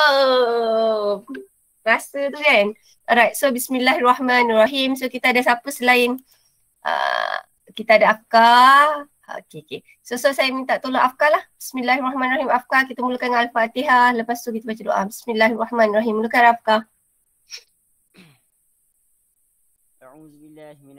Oh, rasa tu kan. Alright, so bismillahirrahmanirrahim. So kita ada siapa selain uh, kita ada Afka. Okay, okay. So, so saya minta tolong Afka lah. Bismillahirrahmanirrahim. Afka, kita mulakan dengan Al-Fatihah. Lepas tu kita baca doa. Bismillahirrahmanirrahim. Mulakan Afka. أعوذ بالله من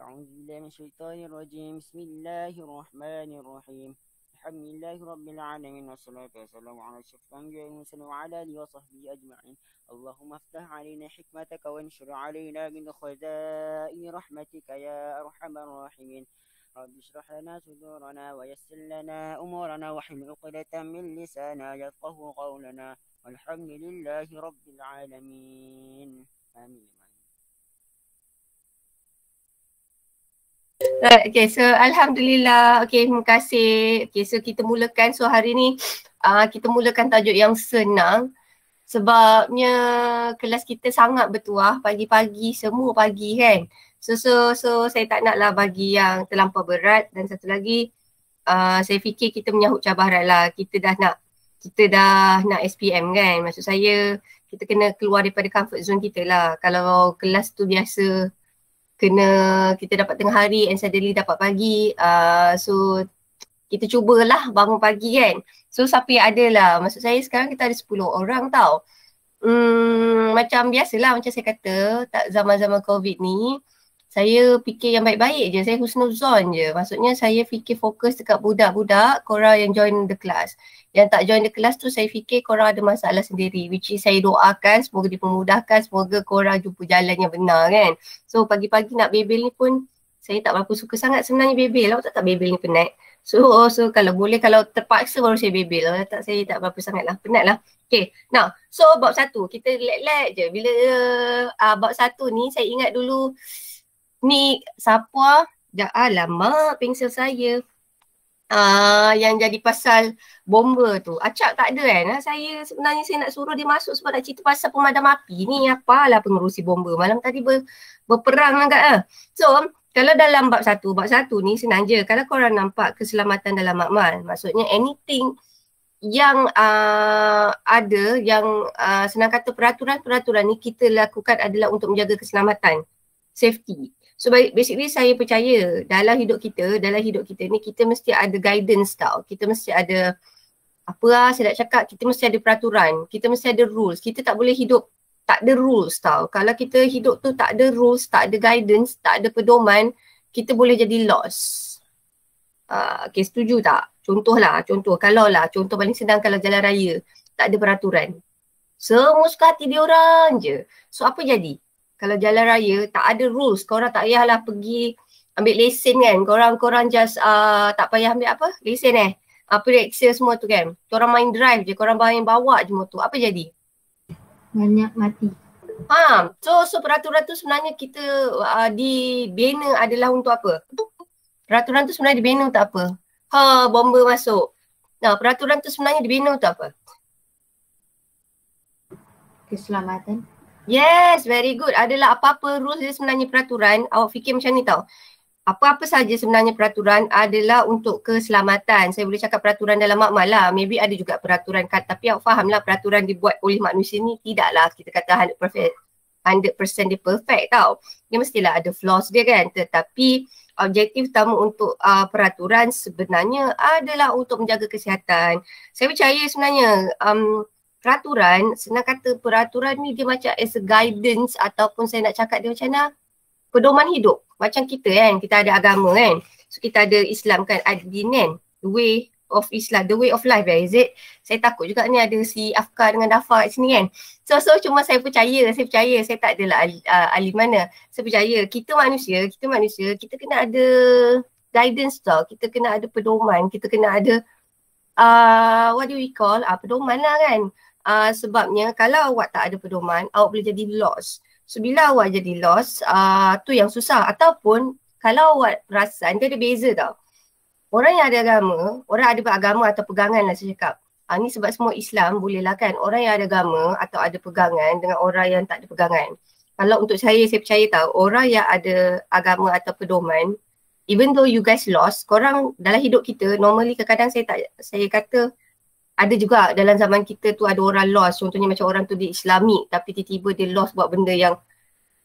أعوذ بالله من الشيطان الرجيم بسم الله الرحمن الرحيم الحمد لله رب العالمين والصلاة والسلام على أشرف الأنبياء والمرسلين وعلى آله وصحبه أجمعين اللهم افتح علينا حكمتك وانشر علينا من خزائن رحمتك يا أرحم الراحمين رب اشرح لنا صدورنا ويسر لنا أمورنا واحلل عقدة من لسانا يفقه قولنا والحمد لله رب العالمين آمين Uh, okay, so Alhamdulillah. Okay, terima kasih. Okay, so kita mulakan. So hari ni uh, kita mulakan tajuk yang senang. Sebabnya kelas kita sangat bertuah pagi-pagi, semua pagi kan. So, so, so saya tak naklah bagi yang terlampau berat. Dan satu lagi, uh, saya fikir kita menyahut cabaran lah. Kita dah nak, kita dah nak SPM kan. Maksud saya, kita kena keluar daripada comfort zone kita lah. Kalau kelas tu biasa kena kita dapat tengah hari and suddenly dapat pagi uh, so kita cubalah bangun pagi kan so siapa yang ada lah maksud saya sekarang kita ada 10 orang tau hmm, macam biasalah macam saya kata tak zaman-zaman covid ni saya fikir yang baik-baik je. Saya husnuzon je. Maksudnya saya fikir fokus dekat budak-budak korang yang join the class. Yang tak join the class tu saya fikir korang ada masalah sendiri which is saya doakan semoga dipermudahkan, semoga korang jumpa jalan yang benar kan. So pagi-pagi nak bebel ni pun saya tak berapa suka sangat sebenarnya bebel. Awak tak tak bebel ni penat. So, so kalau boleh, kalau terpaksa baru saya bebel lah. Tak, saya tak berapa sangat lah. Penat lah. Okay. Now, so bab satu. Kita let-let je. Bila uh, bab satu ni, saya ingat dulu Ni sapu Dah ya, alamak pengsel saya. Ah uh, yang jadi pasal bomba tu. Acak tak ada kan? Saya sebenarnya saya nak suruh dia masuk sebab nak cerita pasal pemadam api. Ni apalah pengerusi bomba. Malam tadi ber, berperang agak ah. Eh? So kalau dalam bab satu, bab satu ni senang je. Kalau korang nampak keselamatan dalam makmal, maksudnya anything yang uh, ada yang uh, senang kata peraturan-peraturan ni kita lakukan adalah untuk menjaga keselamatan safety So basically saya percaya dalam hidup kita, dalam hidup kita ni kita mesti ada guidance tau. Kita mesti ada apa lah saya nak cakap, kita mesti ada peraturan, kita mesti ada rules. Kita tak boleh hidup tak ada rules tau. Kalau kita hidup tu tak ada rules, tak ada guidance, tak ada pedoman, kita boleh jadi lost. Uh, ah, okay, setuju tak? Contohlah, contoh. Kalau lah, contoh paling sedang kalau jalan raya, tak ada peraturan. Semua suka hati dia orang je. So apa jadi? kalau jalan raya tak ada rules korang tak payahlah pergi ambil lesen kan korang korang just uh, tak payah ambil apa lesen eh apa ah, reaksi semua tu kan korang main drive je korang main bawa je motor apa jadi banyak mati Ha, so, so peraturan tu sebenarnya kita uh, dibina adalah untuk apa? Peraturan tu sebenarnya dibina untuk apa? Ha, bomba masuk. Nah, peraturan tu sebenarnya dibina untuk apa? Keselamatan. Yes, very good. Adalah apa-apa rules dia sebenarnya peraturan. Awak fikir macam ni tau. Apa-apa saja sebenarnya peraturan adalah untuk keselamatan. Saya boleh cakap peraturan dalam makmal lah. Maybe ada juga peraturan kat. Tapi awak fahamlah peraturan dibuat oleh manusia ni tidaklah kita kata 100% perfect. 100% dia perfect tau. Dia mestilah ada flaws dia kan. Tetapi objektif utama untuk uh, peraturan sebenarnya adalah untuk menjaga kesihatan. Saya percaya sebenarnya um, peraturan, senang kata peraturan ni dia macam as a guidance ataupun saya nak cakap dia macam mana pedoman hidup. Macam kita kan, kita ada agama kan. So kita ada Islam kan, ad kan. The way of Islam, the way of life eh, is it? Saya takut juga ni ada si Afkar dengan Dafa kat sini kan. So, so cuma saya percaya, saya percaya, saya tak adalah uh, ahli mana. Saya percaya, kita manusia, kita manusia, kita kena ada guidance tau. Kita kena ada pedoman, kita kena ada uh, what do we call, uh, pedoman lah kan uh, sebabnya kalau awak tak ada pedoman awak boleh jadi loss. so bila awak jadi loss uh, ah, tu yang susah ataupun kalau awak perasan dia ada beza tau orang yang ada agama orang ada agama atau pegangan lah saya cakap uh, ni sebab semua Islam boleh lah kan orang yang ada agama atau ada pegangan dengan orang yang tak ada pegangan kalau untuk saya saya percaya tau orang yang ada agama atau pedoman even though you guys lost, korang dalam hidup kita normally kadang-kadang saya tak saya kata ada juga dalam zaman kita tu ada orang lost contohnya macam orang tu di islami tapi tiba-tiba dia lost buat benda yang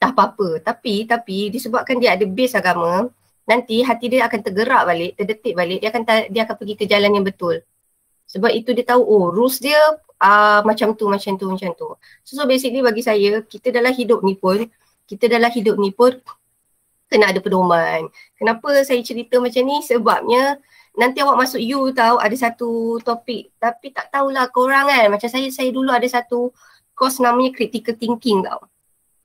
tak apa-apa tapi tapi disebabkan dia ada base agama nanti hati dia akan tergerak balik terdetik balik dia akan dia akan pergi ke jalan yang betul sebab itu dia tahu oh rules dia uh, macam tu macam tu macam tu so, so basically bagi saya kita dalam hidup ni pun kita dalam hidup ni pun kena ada pedoman kenapa saya cerita macam ni sebabnya nanti awak masuk U tahu ada satu topik tapi tak tahulah korang kan macam saya saya dulu ada satu course namanya critical thinking tau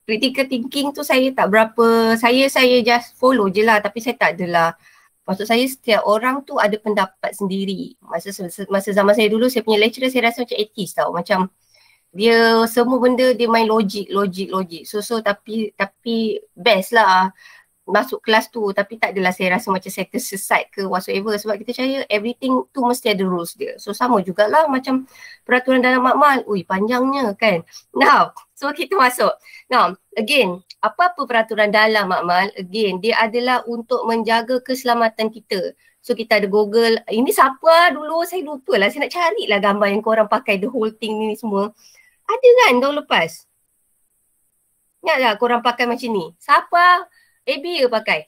critical thinking tu saya tak berapa saya saya just follow je lah tapi saya tak adalah maksud saya setiap orang tu ada pendapat sendiri masa masa zaman saya dulu saya punya lecturer saya rasa macam atheist tau macam dia semua benda dia main logik logik logik so so tapi tapi best lah masuk kelas tu tapi tak adalah saya rasa macam saya tersesat ke whatsoever sebab kita percaya everything tu mesti ada rules dia. So sama jugalah macam peraturan dalam makmal. Ui panjangnya kan. Now, so kita masuk. Now, again, apa-apa peraturan dalam makmal, again, dia adalah untuk menjaga keselamatan kita. So kita ada google, ini siapa dulu saya lupa lah. Saya nak cari lah gambar yang korang pakai the whole thing ni semua. Ada kan tahun lepas? Ingatlah korang pakai macam ni. Siapa? AB ke pakai?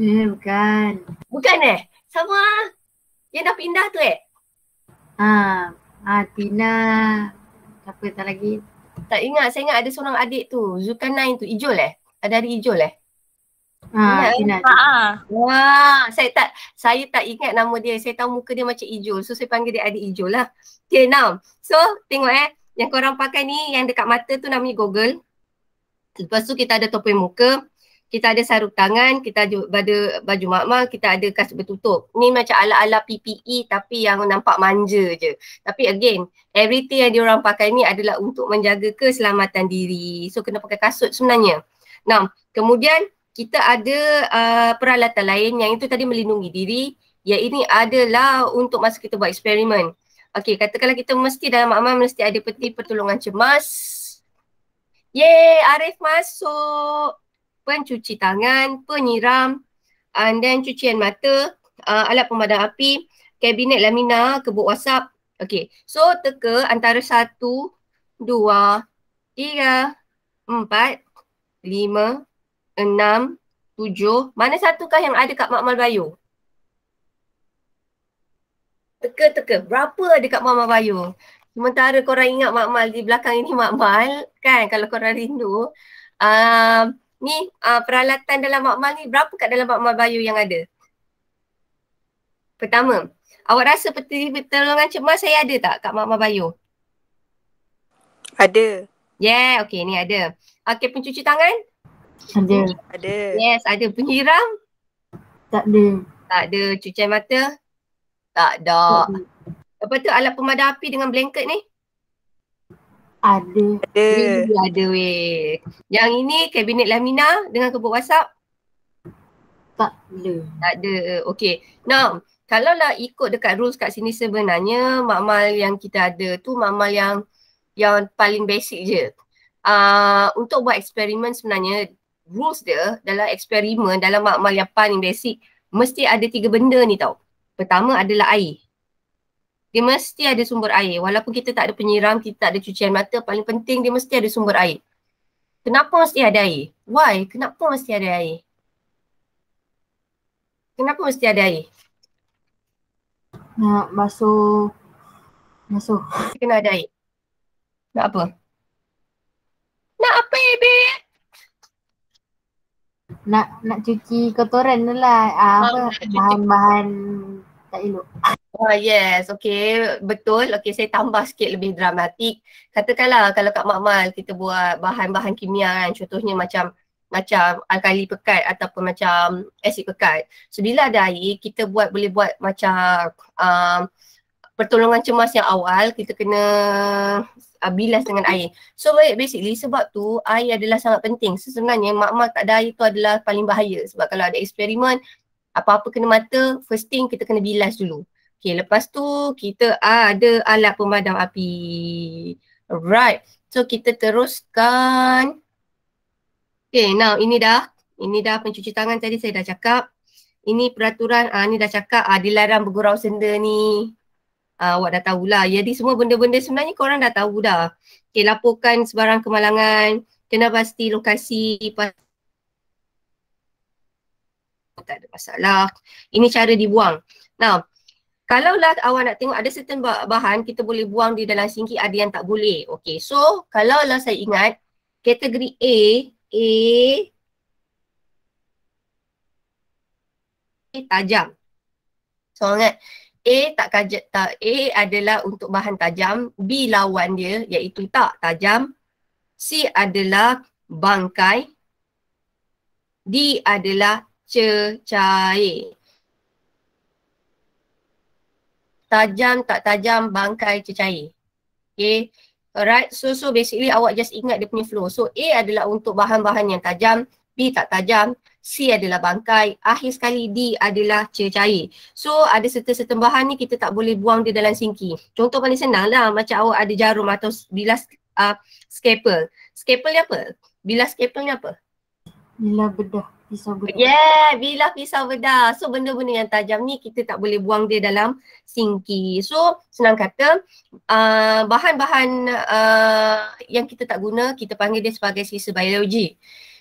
Eh, bukan. Bukan eh? Sama yang dah pindah tu eh? Haa, ha, ah, ah, Tina. Siapa tak lagi? Tak ingat, saya ingat ada seorang adik tu. Zulkanain tu, Ijol eh? Ada hari Ijol eh? Ah, ha, Wah, saya tak saya tak ingat nama dia. Saya tahu muka dia macam Ijul. So saya panggil dia adik Ijul lah. Okay, now. So tengok eh, yang korang pakai ni yang dekat mata tu namanya Google. Lepas tu kita ada topeng muka, kita ada sarung tangan, kita ada baju makmal, kita ada kas bertutup. Ni macam ala-ala PPE tapi yang nampak manja je. Tapi again, everything yang diorang pakai ni adalah untuk menjaga keselamatan diri. So kena pakai kasut sebenarnya. Nah, kemudian kita ada uh, peralatan lain yang itu tadi melindungi diri. Yang ini adalah untuk masa kita buat eksperimen. Okay, katakanlah kita mesti dalam makmal mesti ada peti pertolongan cemas Yeay, Arif masuk. Pencuci tangan, penyiram, and then cucian mata, uh, alat pemadam api, kabinet lamina, kebuk WhatsApp. Okay, so teka antara satu, dua, tiga, empat, lima, enam, tujuh. Mana satukah yang ada kat Makmal Bayu? Teka-teka, berapa ada kat Makmal Bayu? Sementara korang ingat makmal di belakang ini makmal kan kalau korang rindu uh, ni uh, peralatan dalam makmal ni berapa kat dalam makmal bayu yang ada? Pertama, awak rasa peti pertolongan cemas saya ada tak kat makmal bayu? Ada. Yeah, okay ni ada. Okay, pencuci tangan? Ada. Ada. Yes, ada. Penghiram? Tak ada. Tak ada. Cucian mata? Tak ada. Tak ada. Lepas tu alat pemadam api dengan blanket ni? Ada. Ada. Ini ada weh. Yang ini kabinet lamina dengan kebuk WhatsApp? Tak ada. Tak ada. Okey. Now, kalau lah ikut dekat rules kat sini sebenarnya makmal yang kita ada tu makmal yang yang paling basic je. Uh, untuk buat eksperimen sebenarnya rules dia dalam eksperimen dalam makmal yang paling basic mesti ada tiga benda ni tau. Pertama adalah air dia mesti ada sumber air. Walaupun kita tak ada penyiram, kita tak ada cucian mata, paling penting dia mesti ada sumber air. Kenapa mesti ada air? Why? Kenapa mesti ada air? Kenapa mesti ada air? Nak basuh. Basuh. Kena ada air. Nak apa? Nak apa, baby? Nak nak cuci kotoran tu lah. Ah, apa? Bahan-bahan tak elok. Oh yes, okay. Betul. Okay, saya tambah sikit lebih dramatik. Katakanlah kalau Kak Makmal kita buat bahan-bahan kimia kan, contohnya macam macam alkali pekat ataupun macam asid pekat. So bila ada air, kita buat boleh buat macam um, pertolongan cemas yang awal, kita kena uh, bilas dengan air. So basically sebab tu air adalah sangat penting. So, sebenarnya makmal tak ada air tu adalah paling bahaya sebab kalau ada eksperimen, apa-apa kena mata, first thing kita kena bilas dulu. Okay, lepas tu kita ada alat pemadam api. Alright, so kita teruskan. Okay, now ini dah. Ini dah pencuci tangan tadi saya dah cakap. Ini peraturan, ah, ni dah cakap ah, dilarang bergurau senda ni. Ah, awak dah tahulah. Jadi semua benda-benda sebenarnya korang dah tahu dah. Okay, laporkan sebarang kemalangan. Kena pasti lokasi, pasti tak ada masalah. Ini cara dibuang. Now, kalaulah awak nak tengok ada certain bahan kita boleh buang di dalam singki ada yang tak boleh. Okay, so kalaulah saya ingat kategori A, A tajam. So, ingat A tak kajet tak A adalah untuk bahan tajam, B lawan dia iaitu tak tajam, C adalah bangkai, D adalah cecair. Tajam tak tajam bangkai cecair. Okay. Alright. So, so basically awak just ingat dia punya flow. So, A adalah untuk bahan-bahan yang tajam. B tak tajam. C adalah bangkai. Akhir sekali D adalah cecair. So, ada serta-serta bahan ni kita tak boleh buang dia dalam sinki. Contoh paling senang lah. Macam awak ada jarum atau bilas uh, ah, scapel. Scapel ni apa? Bilas scapel ni apa? Bila bedah pisau bedah. Yeah, bilah pisau bedah. So benda-benda yang tajam ni kita tak boleh buang dia dalam sinki. So senang kata uh, bahan-bahan uh, yang kita tak guna kita panggil dia sebagai sisa biologi.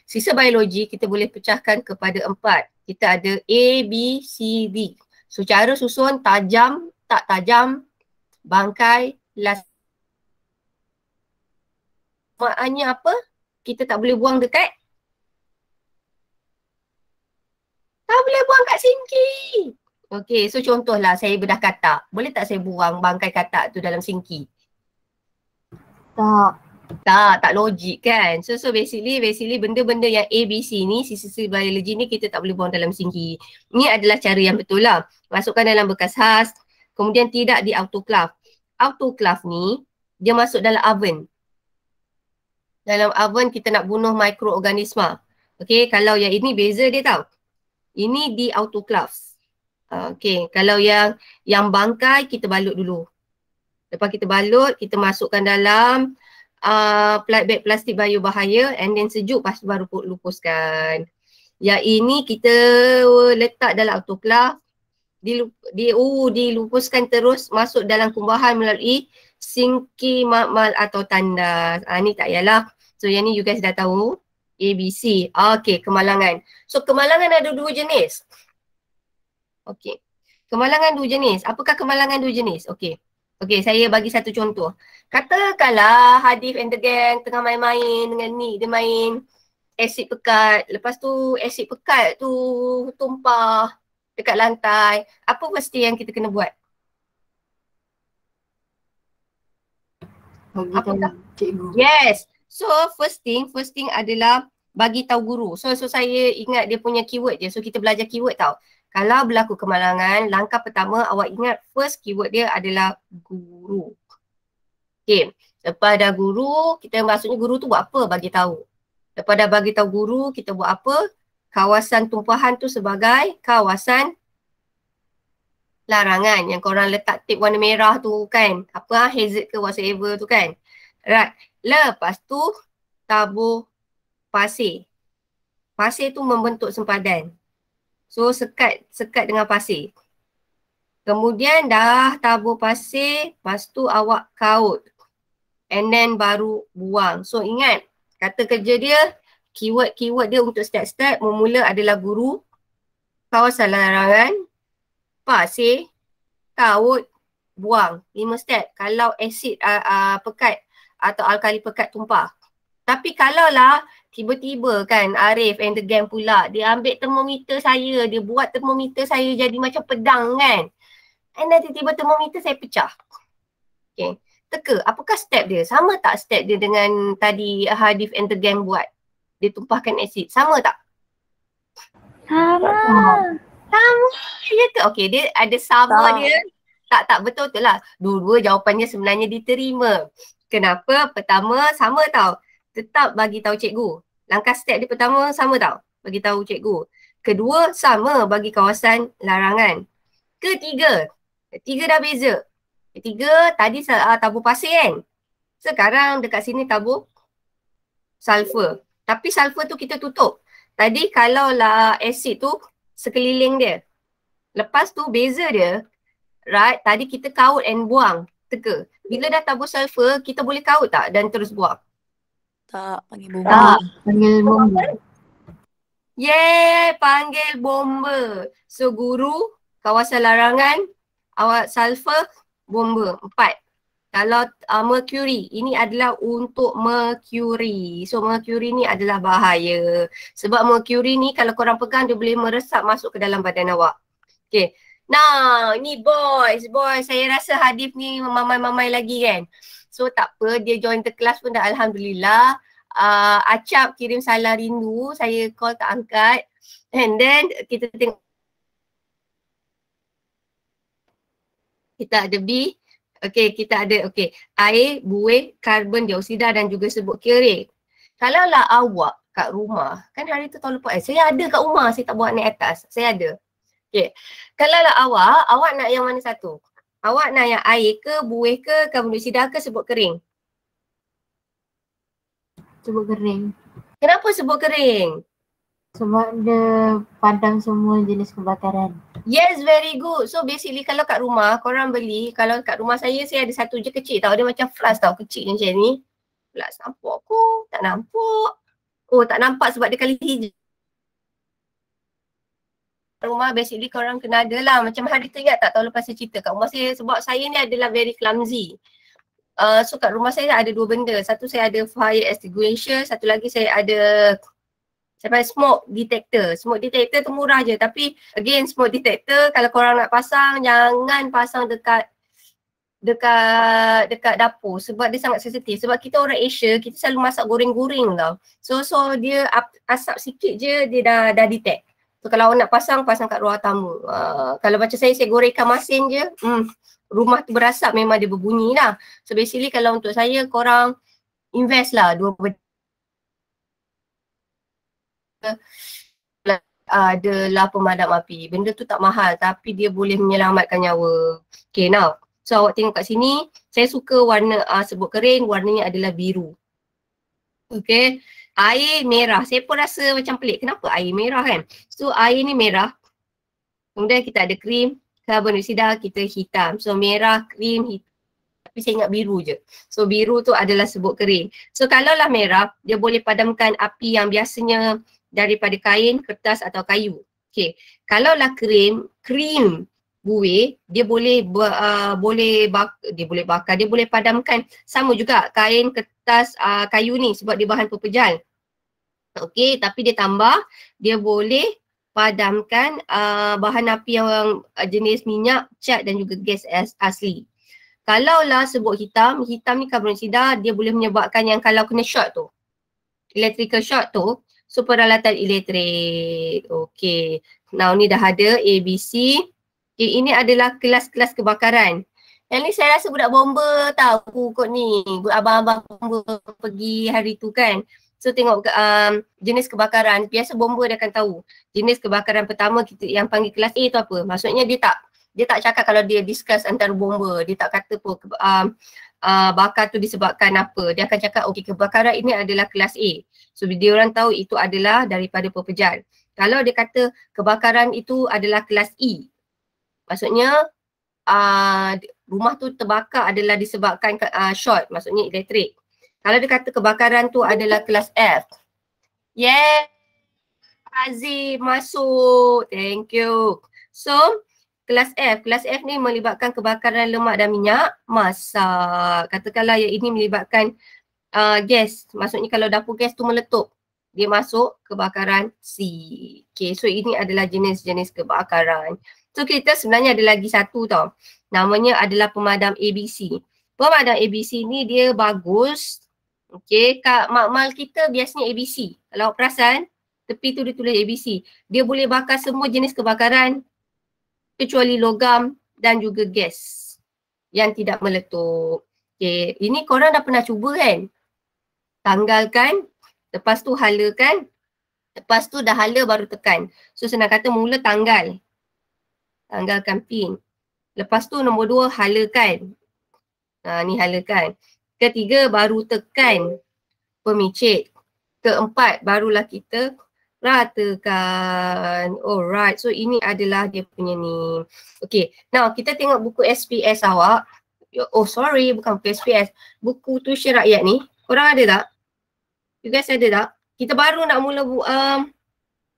Sisa biologi kita boleh pecahkan kepada empat. Kita ada A, B, C, D. So cara susun tajam, tak tajam, bangkai, las. Maknanya apa? Kita tak boleh buang dekat Tak boleh buang kat sinki. Okey, so contohlah saya bedah katak. Boleh tak saya buang bangkai katak tu dalam sinki? Tak. Tak, tak logik kan. So, so basically, basically benda-benda yang A, B, C ni, sisi-sisi biologi ni kita tak boleh buang dalam sinki. Ini adalah cara yang betul lah. Masukkan dalam bekas khas, kemudian tidak di autoclave. Autoclave ni, dia masuk dalam oven. Dalam oven kita nak bunuh mikroorganisma. Okay, kalau yang ini beza dia tau. Ini di autoclaves. Ah, okay, kalau yang yang bangkai kita balut dulu. Lepas kita balut, kita masukkan dalam uh, ah, bag plastik bio bahaya and then sejuk lepas tu baru lupuskan. Ya ini kita letak dalam autoclave di di uh, dilupuskan terus masuk dalam kumbahan melalui sinki makmal atau tandas. Ah ha, ni tak yalah. So yang ni you guys dah tahu. A B C, ah, Okey, kemalangan. So, kemalangan ada dua jenis. Okey. Kemalangan dua jenis. Apakah kemalangan dua jenis? Okey. Okey, saya bagi satu contoh. Katakanlah Hadif and the gang tengah main-main dengan ni. Dia main asid pekat. Lepas tu asid pekat tu tumpah dekat lantai. Apa mesti yang kita kena buat? Apakah cikgu? Yes. So first thing, first thing adalah bagi tahu guru. So, so saya ingat dia punya keyword je. So kita belajar keyword tau. Kalau berlaku kemalangan, langkah pertama awak ingat first keyword dia adalah guru. Okay. Lepas dah guru, kita maksudnya guru tu buat apa bagi tahu. Lepas dah bagi tahu guru, kita buat apa? Kawasan tumpahan tu sebagai kawasan larangan yang korang letak tip warna merah tu kan. Apa hazard ke whatsoever tu kan. Right. Lepas tu tabur pasir. Pasir tu membentuk sempadan. So sekat sekat dengan pasir. Kemudian dah tabur pasir, lepas tu awak kaut. And then baru buang. So ingat kata kerja dia, keyword-keyword dia untuk step-step memula adalah guru, kawasan larangan, pasir, kaut, buang. Lima step. Kalau asid uh, ah, uh, ah, pekat atau alkali pekat tumpah. Tapi kalaulah tiba-tiba kan Arif and the gang pula dia ambil termometer saya, dia buat termometer saya jadi macam pedang kan. And then tiba-tiba termometer saya pecah. Okay. Teka, apakah step dia? Sama tak step dia dengan tadi Hadif and the gang buat? Dia tumpahkan asid. Sama tak? Sama. Sama. Ya ke? Okay, dia ada sama, sama. dia. Tak, tak. betul tu lah. Dua-dua jawapannya sebenarnya diterima. Kenapa? Pertama sama tau. Tetap bagi tahu cikgu. Langkah step dia pertama sama tau. Bagi tahu cikgu. Kedua sama bagi kawasan larangan. Ketiga. Ketiga dah beza. Ketiga tadi uh, ah, tabu pasir kan. Sekarang dekat sini tabu sulfur. Tapi sulfur tu kita tutup. Tadi kalau kalaulah asid tu sekeliling dia. Lepas tu beza dia. Right, tadi kita kaut and buang teka. Bila dah tabur sulfur, kita boleh kaut tak dan terus buang? Tak, panggil bomba. Tak, panggil bomba. Yeay, panggil bomba. So guru, kawasan larangan, awak sulfur, bomba. Empat. Kalau uh, mercury, ini adalah untuk mercury. So mercury ni adalah bahaya. Sebab mercury ni kalau korang pegang dia boleh meresap masuk ke dalam badan awak. Okay, Nah, ni boys, boys. Saya rasa Hadif ni memamai-mamai lagi kan. So tak apa, dia join the class pun dah Alhamdulillah. Uh, Acap kirim salah rindu, saya call tak angkat. And then kita tengok. Kita ada B. Okay, kita ada okay. air, buih, karbon dioksida dan juga sebut kering. Kalau lah awak kat rumah, kan hari tu tahun lepas, eh, saya ada kat rumah, saya tak buat naik atas. Saya ada. Okay. Kalau lah awak, awak nak yang mana satu? Awak nak yang air ke, buih ke, karbonosida ke, sebut kering? Sebut kering. Kenapa sebut kering? Sebab dia pandang semua jenis kebakaran. Yes, very good. So basically kalau kat rumah korang beli, kalau kat rumah saya, saya ada satu je kecil tau. Dia macam flask tau, kecil macam ni. Flask nampak aku, tak nampak. Oh tak nampak sebab dia kali hijau rumah basically korang kena ada lah macam hari tu ingat tak tahu lepas saya cerita kat rumah saya sebab saya ni adalah very clumsy uh, so kat rumah saya ada dua benda satu saya ada fire extinguisher satu lagi saya ada sampai smoke detector smoke detector tu murah je tapi again smoke detector kalau korang nak pasang jangan pasang dekat dekat dekat dapur sebab dia sangat sensitif sebab kita orang Asia kita selalu masak goreng-goreng tau so so dia asap sikit je dia dah dah detect So kalau awak nak pasang, pasang kat ruang tamu. Uh, kalau macam saya, saya goreng masin je, hmm, rumah tu berasap memang dia berbunyi lah. So basically kalau untuk saya, korang invest lah dua benda. Adalah pemadam api. Benda tu tak mahal tapi dia boleh menyelamatkan nyawa. Okay now, so awak tengok kat sini, saya suka warna uh, sebut kering, warnanya adalah biru. Okay, air merah. Saya pun rasa macam pelik. Kenapa air merah kan? So air ni merah. Kemudian kita ada krim. Karbonisida kita hitam. So merah, krim, hitam. Tapi saya ingat biru je. So biru tu adalah sebut kering. So kalaulah merah, dia boleh padamkan api yang biasanya daripada kain, kertas atau kayu. Okay. Kalaulah krim, krim buih dia boleh uh, boleh bak- dia boleh bakar dia boleh padamkan sama juga kain kertas uh, kayu ni sebab dia bahan pepejal okey tapi dia tambah dia boleh padamkan uh, bahan api yang uh, jenis minyak cat dan juga gas as- asli kalaulah sebut hitam hitam ni karbonsida dia boleh menyebabkan yang kalau kena shot tu electrical shot tu so peralatan elektrik okey now ni dah ada abc Okay, ini adalah kelas-kelas kebakaran. Yang ni saya rasa budak bomba tahu kot ni. Abang-abang bomba pergi hari tu kan. So tengok um, jenis kebakaran. Biasa bomba dia akan tahu. Jenis kebakaran pertama kita yang panggil kelas A tu apa. Maksudnya dia tak dia tak cakap kalau dia discuss antara bomba. Dia tak kata pun um, uh, bakar tu disebabkan apa. Dia akan cakap okey kebakaran ini adalah kelas A. So dia orang tahu itu adalah daripada pepejal. Kalau dia kata kebakaran itu adalah kelas E, Maksudnya uh, rumah tu terbakar adalah disebabkan uh, short maksudnya elektrik. Kalau dia kata kebakaran tu adalah kelas F. Yeah. Aziz masuk. Thank you. So kelas F. Kelas F ni melibatkan kebakaran lemak dan minyak. masak. katakanlah yang ini melibatkan uh, gas. Maksudnya kalau dapur gas tu meletup dia masuk kebakaran C. Okay, so ini adalah jenis-jenis kebakaran. So kita sebenarnya ada lagi satu tau. Namanya adalah pemadam ABC. Pemadam ABC ni dia bagus. Okay, kat makmal kita biasanya ABC. Kalau perasan, tepi tu dia tulis ABC. Dia boleh bakar semua jenis kebakaran kecuali logam dan juga gas yang tidak meletup. Okay, ini korang dah pernah cuba kan? Tanggalkan, lepas tu halakan, lepas tu dah hala baru tekan. So senang kata mula tanggal, tanggalkan pin. Lepas tu nombor dua halakan. Ha, ni halakan. Ketiga baru tekan pemicit. Keempat barulah kita ratakan. Alright so ini adalah dia punya ni. Okay now kita tengok buku SPS awak. Oh sorry bukan buku SPS. Buku tuition rakyat ni. Korang ada tak? You guys ada tak? Kita baru nak mula bu- um,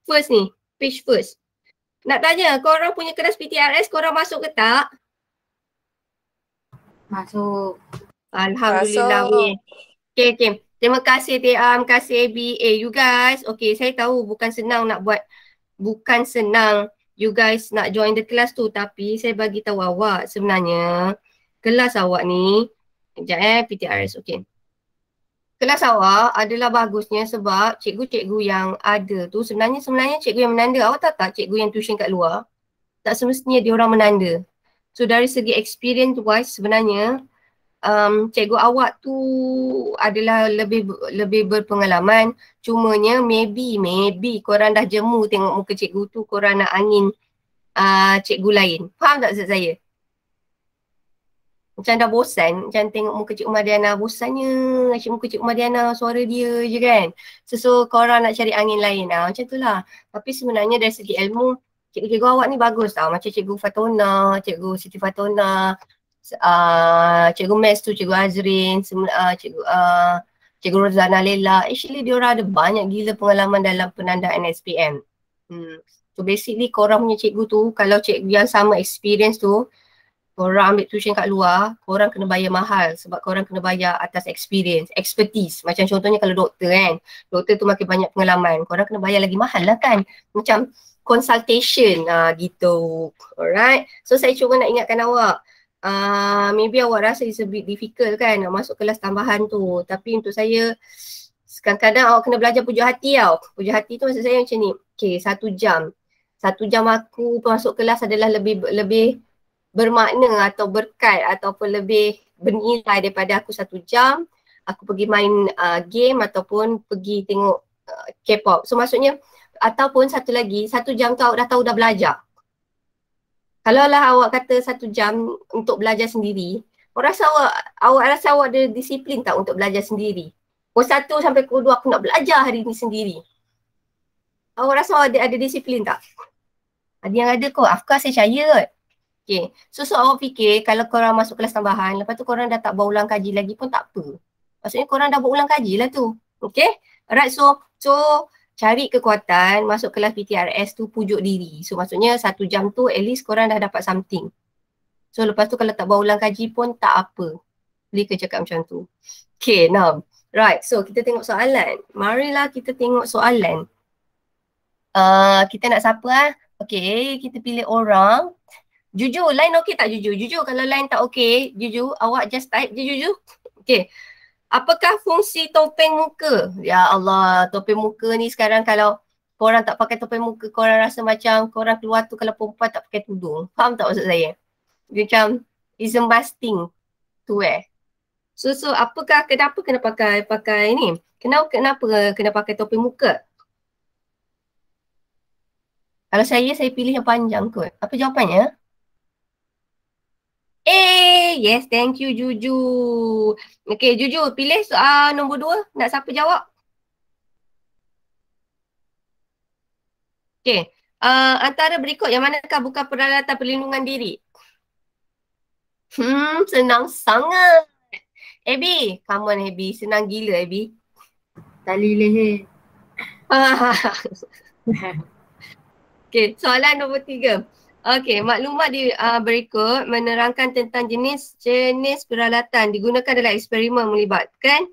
first ni. Page first. Nak tanya, korang punya kelas PTRS korang masuk ke tak? Masuk. Alhamdulillah. Masuk. Okay, okay. Terima kasih TA, terima kasih AB. Eh, you guys. Okay, saya tahu bukan senang nak buat, bukan senang you guys nak join the class tu. Tapi saya bagi tahu awak sebenarnya kelas awak ni, sekejap eh, PTRS. Okay kelas awak adalah bagusnya sebab cikgu-cikgu yang ada tu sebenarnya sebenarnya cikgu yang menanda awak tahu tak cikgu yang tuition kat luar tak semestinya dia orang menanda. So dari segi experience wise sebenarnya um, cikgu awak tu adalah lebih lebih berpengalaman cumanya maybe maybe korang dah jemu tengok muka cikgu tu korang nak angin uh, cikgu lain. Faham tak Zat saya? macam dah bosan macam tengok muka Cik Umar Diana bosannya macam muka Cik Umar Diana suara dia je kan so, so korang nak cari angin lain lah macam tu lah tapi sebenarnya dari segi ilmu cikgu-cikgu awak ni bagus tau macam Cikgu Fatona, Cikgu Siti Fatona uh, Cikgu Max tu, Cikgu Azrin, uh, Cikgu uh, Cikgu Rozana Lela, actually diorang ada banyak gila pengalaman dalam penandaan SPM. Hmm. So basically korang punya cikgu tu, kalau cikgu yang sama experience tu, korang ambil tuition kat luar, korang kena bayar mahal sebab korang kena bayar atas experience, expertise. Macam contohnya kalau doktor kan, doktor tu makin banyak pengalaman, korang kena bayar lagi mahal lah kan. Macam consultation uh, gitu. Alright. So saya cuma nak ingatkan awak, uh, maybe awak rasa it's a bit difficult kan nak masuk kelas tambahan tu. Tapi untuk saya, kadang-kadang awak kena belajar pujuk hati tau. Pujuk hati tu maksud saya macam ni, okay satu jam. Satu jam aku masuk kelas adalah lebih lebih bermakna atau berkat ataupun lebih bernilai daripada aku satu jam aku pergi main uh, game ataupun pergi tengok uh, K-pop. So maksudnya ataupun satu lagi satu jam tu awak dah tahu dah belajar. Kalau lah awak kata satu jam untuk belajar sendiri, awak rasa awak, awak rasa awak ada disiplin tak untuk belajar sendiri? Pukul satu sampai pukul dua aku nak belajar hari ni sendiri. Awak rasa awak ada, ada disiplin tak? Ada yang ada kot. Of saya percaya kot. Okay. So, so awak fikir kalau korang masuk kelas tambahan, lepas tu korang dah tak buat ulang kaji lagi pun tak apa. Maksudnya korang dah buat ulang kaji lah tu. Okay? Alright, so, so cari kekuatan masuk kelas PTRS tu pujuk diri. So, maksudnya satu jam tu at least korang dah dapat something. So, lepas tu kalau tak buat ulang kaji pun tak apa. Boleh kerja cakap macam tu. Okay, now. Right, so kita tengok soalan. Marilah kita tengok soalan. Uh, kita nak siapa ah? Okay, kita pilih orang. Jujur, line okey tak jujur? Jujur kalau line tak okey, jujur awak just type je jujur. Okey. Apakah fungsi topeng muka? Ya Allah, topeng muka ni sekarang kalau korang tak pakai topeng muka, korang rasa macam korang keluar tu kalau perempuan tak pakai tudung. Faham tak maksud saya? Dia macam it's a must thing to wear. So, so apakah kenapa kena pakai pakai ni? Kenapa kenapa kena pakai topeng muka? Kalau saya, saya pilih yang panjang kot. Apa jawapannya? Eh, yes, thank you Juju. Okay, Juju, pilih soal nombor dua. Nak siapa jawab? Okay, uh, antara berikut yang manakah bukan peralatan perlindungan diri? Hmm, senang sangat. Abby, come on Abby. Senang gila Abby. Tali leher. okay, soalan nombor tiga. Okey, maklumat di uh, berikut menerangkan tentang jenis-jenis peralatan digunakan dalam eksperimen melibatkan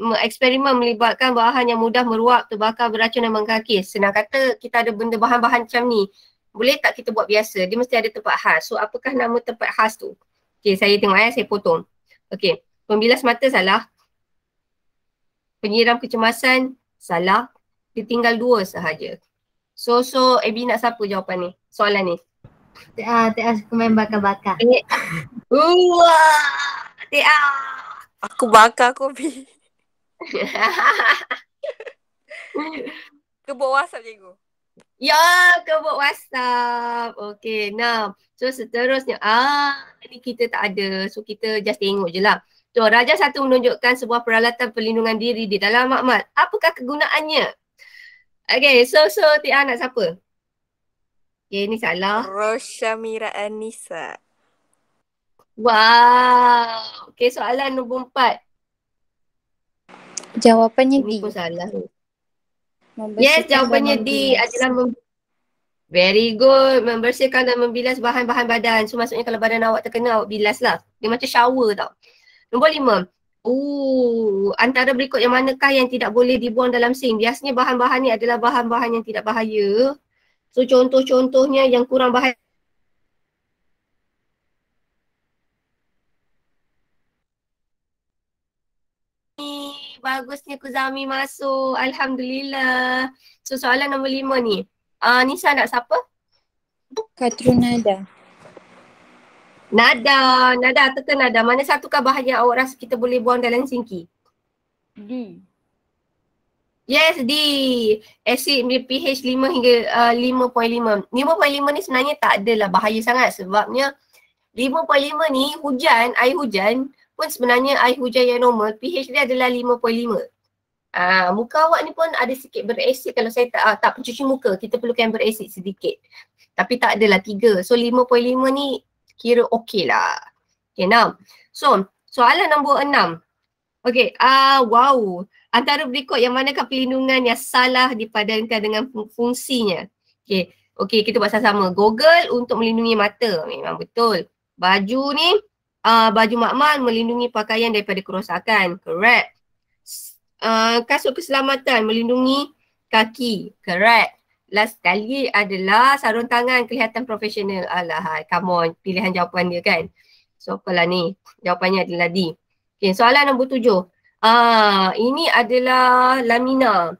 eksperimen melibatkan bahan yang mudah meruap, terbakar, beracun dan mengkakis. Senang kata kita ada benda bahan-bahan macam ni. Boleh tak kita buat biasa? Dia mesti ada tempat khas. So apakah nama tempat khas tu? Okey, saya tengok ayah eh, saya potong. Okey, pembilas mata salah. Penyiram kecemasan salah. Ditinggal dua sahaja. So, so, Abby nak siapa jawapan ni? soalan ni? TA, TA suka main bakar-bakar. Eh. Uwah! TA! Aku bakar aku Bi. kebuk WhatsApp, cikgu. Ya, kebuk WhatsApp. Okay, now. So, seterusnya. Ah, ini kita tak ada. So, kita just tengok je lah. So, Raja satu menunjukkan sebuah peralatan perlindungan diri di dalam makmal. Apakah kegunaannya? Okay, so, so, TA nak siapa? Okay, ni salah. Roshamira Anissa. Wow. Okay, soalan nombor empat. Jawapannya Ini D. Ini pun salah. Membersihkan yes, jawapannya D adalah mem- Very good. Membersihkan dan membilas bahan-bahan badan. So, maksudnya kalau badan awak terkena, awak bilas lah. Dia macam shower tau. Nombor lima. Ooh, antara berikut yang manakah yang tidak boleh dibuang dalam sink? Biasanya bahan-bahan ni adalah bahan-bahan yang tidak bahaya. So contoh-contohnya yang kurang bahaya. Bagusnya Kuzami masuk. Alhamdulillah. So soalan nombor lima ni. Uh, Nisa nak siapa? Katrina Nada. Nada. Nada atau Nada? Mana satukah bahagian awak rasa kita boleh buang dalam sinki? D. Yes, di asid pH 5 hingga uh, 5.5. 5.5 ni sebenarnya tak adalah bahaya sangat sebabnya 5.5 ni hujan, air hujan pun sebenarnya air hujan yang normal pH dia adalah 5.5. Uh, ah, muka awak ni pun ada sikit berasid kalau saya tak, ah, tak pencuci muka. Kita perlukan berasid sedikit. Tapi tak adalah tiga So 5.5 ni kira okey lah. Okay, now. So, soalan nombor enam Okay, uh, ah, wow antara berikut yang manakah perlindungan yang salah dipadankan dengan fungsinya. Okey, okey kita buat sama-sama. Google untuk melindungi mata. Memang betul. Baju ni uh, baju makmal melindungi pakaian daripada kerosakan. Correct. Uh, kasut keselamatan melindungi kaki. Correct. Last kali adalah sarung tangan kelihatan profesional. Alah, come on. Pilihan jawapan dia kan. So apalah ni. Jawapannya adalah D. Okay, soalan nombor tujuh. Ah, ini adalah lamina.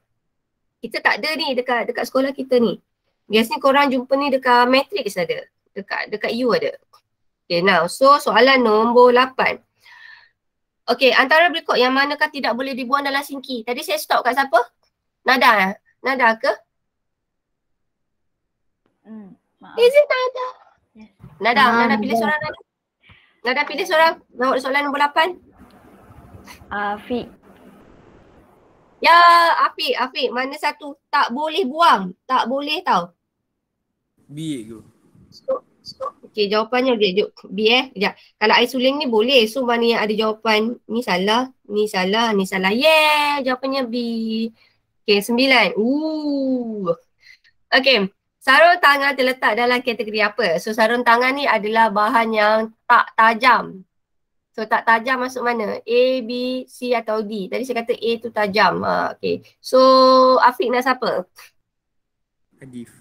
Kita tak ada ni dekat dekat sekolah kita ni. Biasanya korang jumpa ni dekat matrix ada. Dekat dekat U ada. Okay now, so soalan nombor lapan. Okay, antara berikut yang manakah tidak boleh dibuang dalam singki. Tadi saya stop kat siapa? Nada, Nada ke? Hmm, maaf. Izin Nada. Yeah. Nada, Nada pilih seorang Nada. Nada pilih seorang jawab soalan nombor lapan. Afiq. Ya, Afiq, Afiq, mana satu? Tak boleh buang. Tak boleh tau. B tu. Stop, stop. Okay, jawapannya B. Jok. B eh, sekejap. Kalau air suling ni boleh. So, mana yang ada jawapan ni salah, ni salah, ni salah. Yeah, jawapannya B. Okey sembilan. Ooh. Okay, sarung tangan terletak dalam kategori apa? So, sarung tangan ni adalah bahan yang tak tajam. So tak tajam masuk mana? A, B, C atau D? Tadi saya kata A tu tajam. Ha, okay. So Afiq nak siapa? Hadif.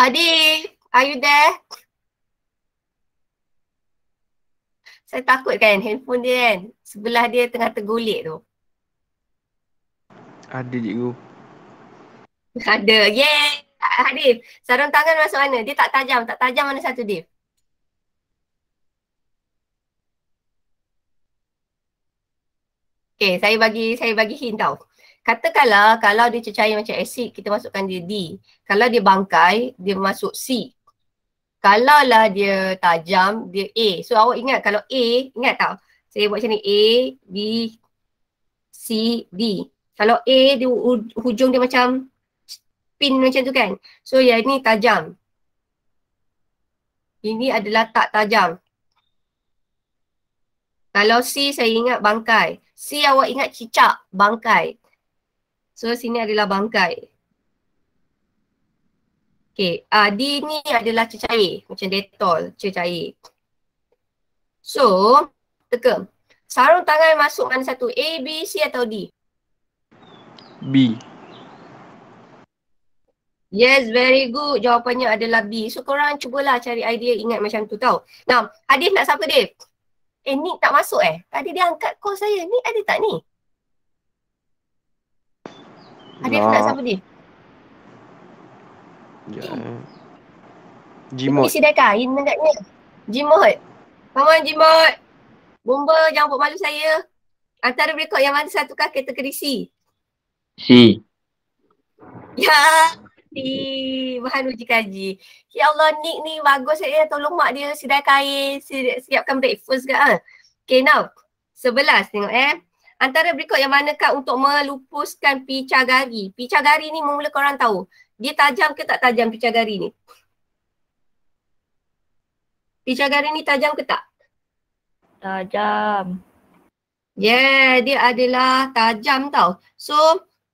Hadif, are you there? Saya takut kan handphone dia kan? Sebelah dia tengah tergolek tu. Ada cikgu. Ada, yeay! Hadif, sarung tangan masuk mana? Dia tak tajam, tak tajam mana satu Dif? Okay, saya bagi saya bagi hint tau. Katakanlah kalau dia cecair macam asid, kita masukkan dia D. Kalau dia bangkai, dia masuk C. Kalau lah dia tajam, dia A. So awak ingat kalau A, ingat tau. Saya buat macam ni, A, B, C, D. Kalau A, dia hujung dia macam pin macam tu kan. So yang ni tajam. Ini adalah tak tajam. Kalau C saya ingat bangkai. C awak ingat cicak, bangkai. So sini adalah bangkai. Okay, uh, ah, D ni adalah cecair. Macam detol, cecair. So, teka. Sarung tangan masuk mana satu? A, B, C atau D? B. Yes, very good. Jawapannya adalah B. So korang cubalah cari idea ingat macam tu tau. Now, hadis nak siapa dia? eh Nick tak masuk eh. Tadi dia angkat call saya. Nick ada tak ni? Ada nah. tak siapa dia? Ya. Jimot. Ini sidak kah? Ini dekat ni. Jimot. Come on Jimot. Bomba jangan buat malu saya. Antara berikut yang mana satukah kata kerisi? Si. Ya. Yeah kasih Bahan uji kaji Ya Allah Nick ni bagus ya Tolong mak dia sidai kain Siapkan breakfast ke ha? Okay now Sebelas tengok eh Antara berikut yang mana manakah untuk melupuskan pica gari Pica gari ni mula korang tahu Dia tajam ke tak tajam pica gari ni Pica gari ni tajam ke tak Tajam Yeah, dia adalah tajam tau. So,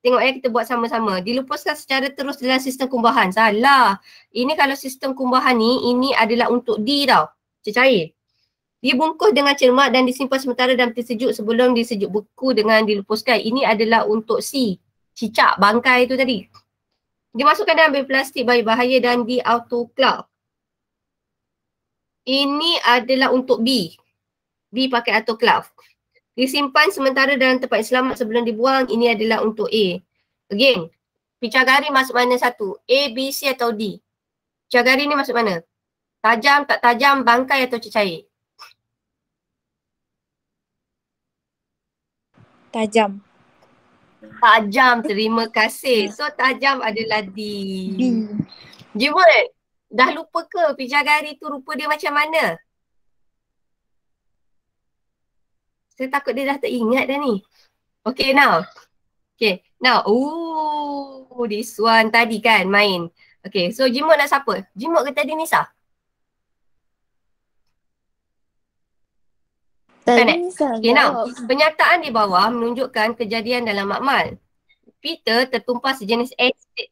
tengok ya kita buat sama-sama. Dilupuskan secara terus dalam sistem kumbahan. Salah. Ini kalau sistem kumbahan ni, ini adalah untuk D tau. Cecair. Dia bungkus dengan cermat dan disimpan sementara dalam peti sejuk sebelum disejuk buku dengan dilupuskan. Ini adalah untuk C. Cicak, bangkai itu tadi. Dimasukkan dalam bilik plastik bagi bahaya dan di autoclave. Ini adalah untuk B. B pakai autoclave disimpan sementara dalam tempat yang selamat sebelum dibuang ini adalah untuk A. Again, picagari masuk mana satu? A, B, C atau D? Picagari ni masuk mana? Tajam, tak tajam, bangkai atau cecair? Tajam. Tajam, terima kasih. So tajam adalah D. D. Jimut, dah lupa ke picagari tu rupa dia macam mana? Saya takut dia dah tak ingat dah ni. Okay now. Okay now. Ooh, this one tadi kan main. Okay so Jimok nak siapa? Jimok ke tadi Nisa? Tadi kan, eh? Nisa. Okay now. Penyataan di bawah menunjukkan kejadian dalam makmal. Peter tertumpas sejenis acid.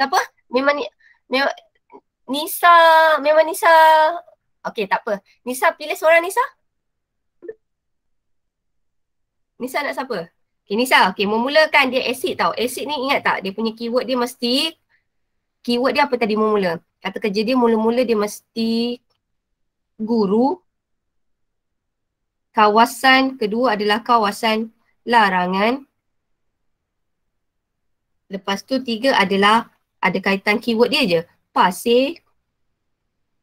Siapa? Memang ni, memang Nisa, memang Nisa. Okey, tak apa. Nisa pilih seorang Nisa. Nisa nak siapa? Okay Nisa, okay memulakan dia asid tau. Asid ni ingat tak dia punya keyword dia mesti keyword dia apa tadi memula? Kata kerja dia mula-mula dia mesti guru kawasan kedua adalah kawasan larangan lepas tu tiga adalah ada kaitan keyword dia je. Pasir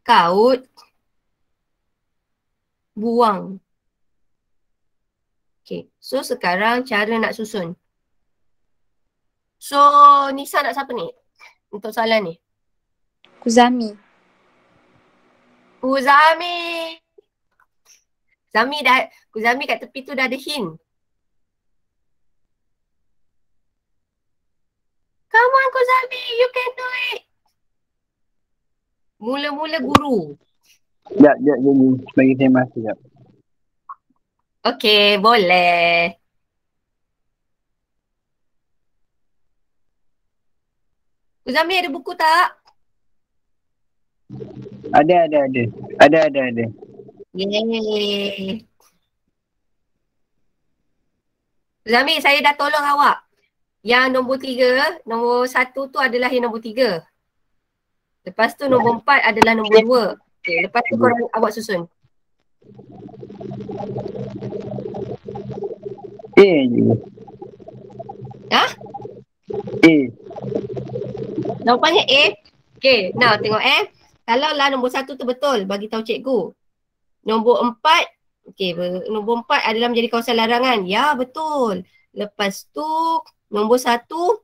kaut buang So sekarang cara nak susun. So Nisa nak siapa ni? Untuk soalan ni. Kuzami. Kuzami. Zami dah, Kuzami kat tepi tu dah ada hint. Come on Kuzami, you can do it. Mula-mula guru. Sekejap, sekejap, sekejap. Bagi saya masa ya. sekejap. Okey, boleh. Uzami ada buku tak? Ada, ada, ada. Ada, ada, ada. Yeay. Uzami, saya dah tolong awak. Yang nombor tiga, nombor satu tu adalah yang nombor tiga. Lepas tu nombor ya. empat adalah nombor dua. Okay, lepas tu korang awak susun. E. Hah? E. Nampaknya A. Okay, now tengok eh. lah nombor satu tu betul, bagi tahu cikgu. Nombor empat, okay, nombor empat adalah menjadi kawasan larangan. Ya, betul. Lepas tu, nombor satu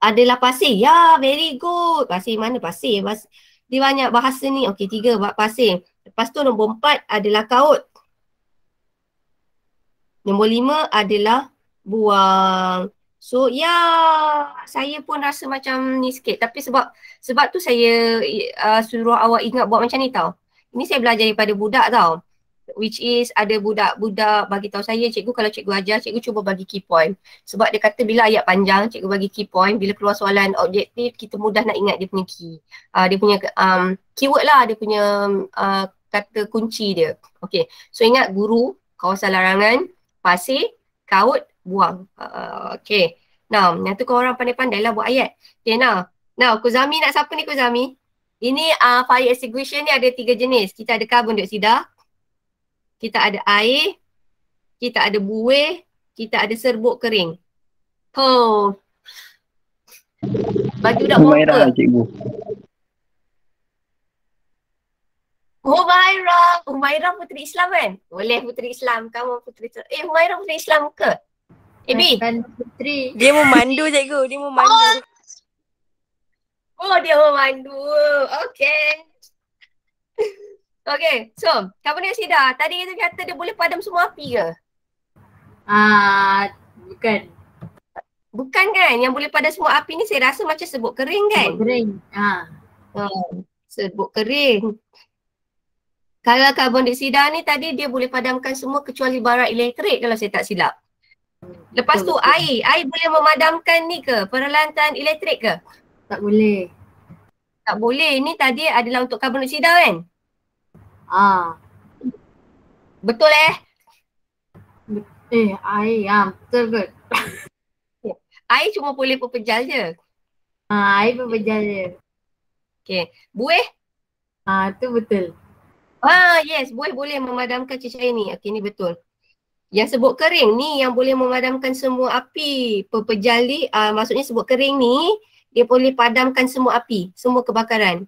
adalah pasir. Ya, very good. Pasir mana? Pasir. pasir. Dia banyak bahasa ni. Okay, tiga buat pasir. Lepas tu nombor empat adalah kaut. Nombor lima adalah buang. So ya yeah, saya pun rasa macam ni sikit tapi sebab sebab tu saya uh, suruh awak ingat buat macam ni tau. Ini saya belajar daripada budak tau. Which is ada budak-budak bagi tahu saya cikgu kalau cikgu ajar cikgu cuba bagi key point. Sebab dia kata bila ayat panjang cikgu bagi key point bila keluar soalan objektif kita mudah nak ingat dia punya key. Uh, dia punya um, keyword lah dia punya uh, kata kunci dia. Okay, so ingat guru, kawasan larangan, pasir, kaut, buang. Uh, okay, now, yang tu korang pandai-pandai lah buat ayat. Okay, now, now, Kuzami nak siapa ni Kuzami? Ini uh, fire extinguisher ni ada tiga jenis. Kita ada karbon dioksida, kita ada air, kita ada buih, kita ada serbuk kering. Oh. Baju dah bongkar. Humaira, Humaira Puteri Islam kan? Boleh Puteri Islam, kamu Puteri Islam. Eh, Humaira Puteri Islam ke? Ebi? Eh, bukan Dia mau mandu cikgu, dia memandu. Oh, oh dia mau mandu. Okay. Okay, so, kamu ni Sida, tadi kita kata dia boleh padam semua api ke? Ah, uh, bukan. Bukan kan? Yang boleh padam semua api ni saya rasa macam sebut kering kan? Sebut kering, ah. Uh. Oh, sebut kering. Kalau karbon dioksida ni tadi dia boleh padamkan semua kecuali bara elektrik kalau saya tak silap. Lepas tu air, air boleh memadamkan ni ke peralatan elektrik ke? Tak boleh. Tak boleh. Ni tadi adalah untuk karbon dioksida kan? Ah. Betul eh? Eh, air ah, ya. betul ke? air cuma boleh pepejal je. Ah, air pepejal je. Okey. Buih? Ah, tu betul. Ah yes, boleh boleh memadamkan cecair ni. Okey ni betul. Yang sebut kering ni yang boleh memadamkan semua api. Pepejali uh, ah, maksudnya sebut kering ni dia boleh padamkan semua api, semua kebakaran.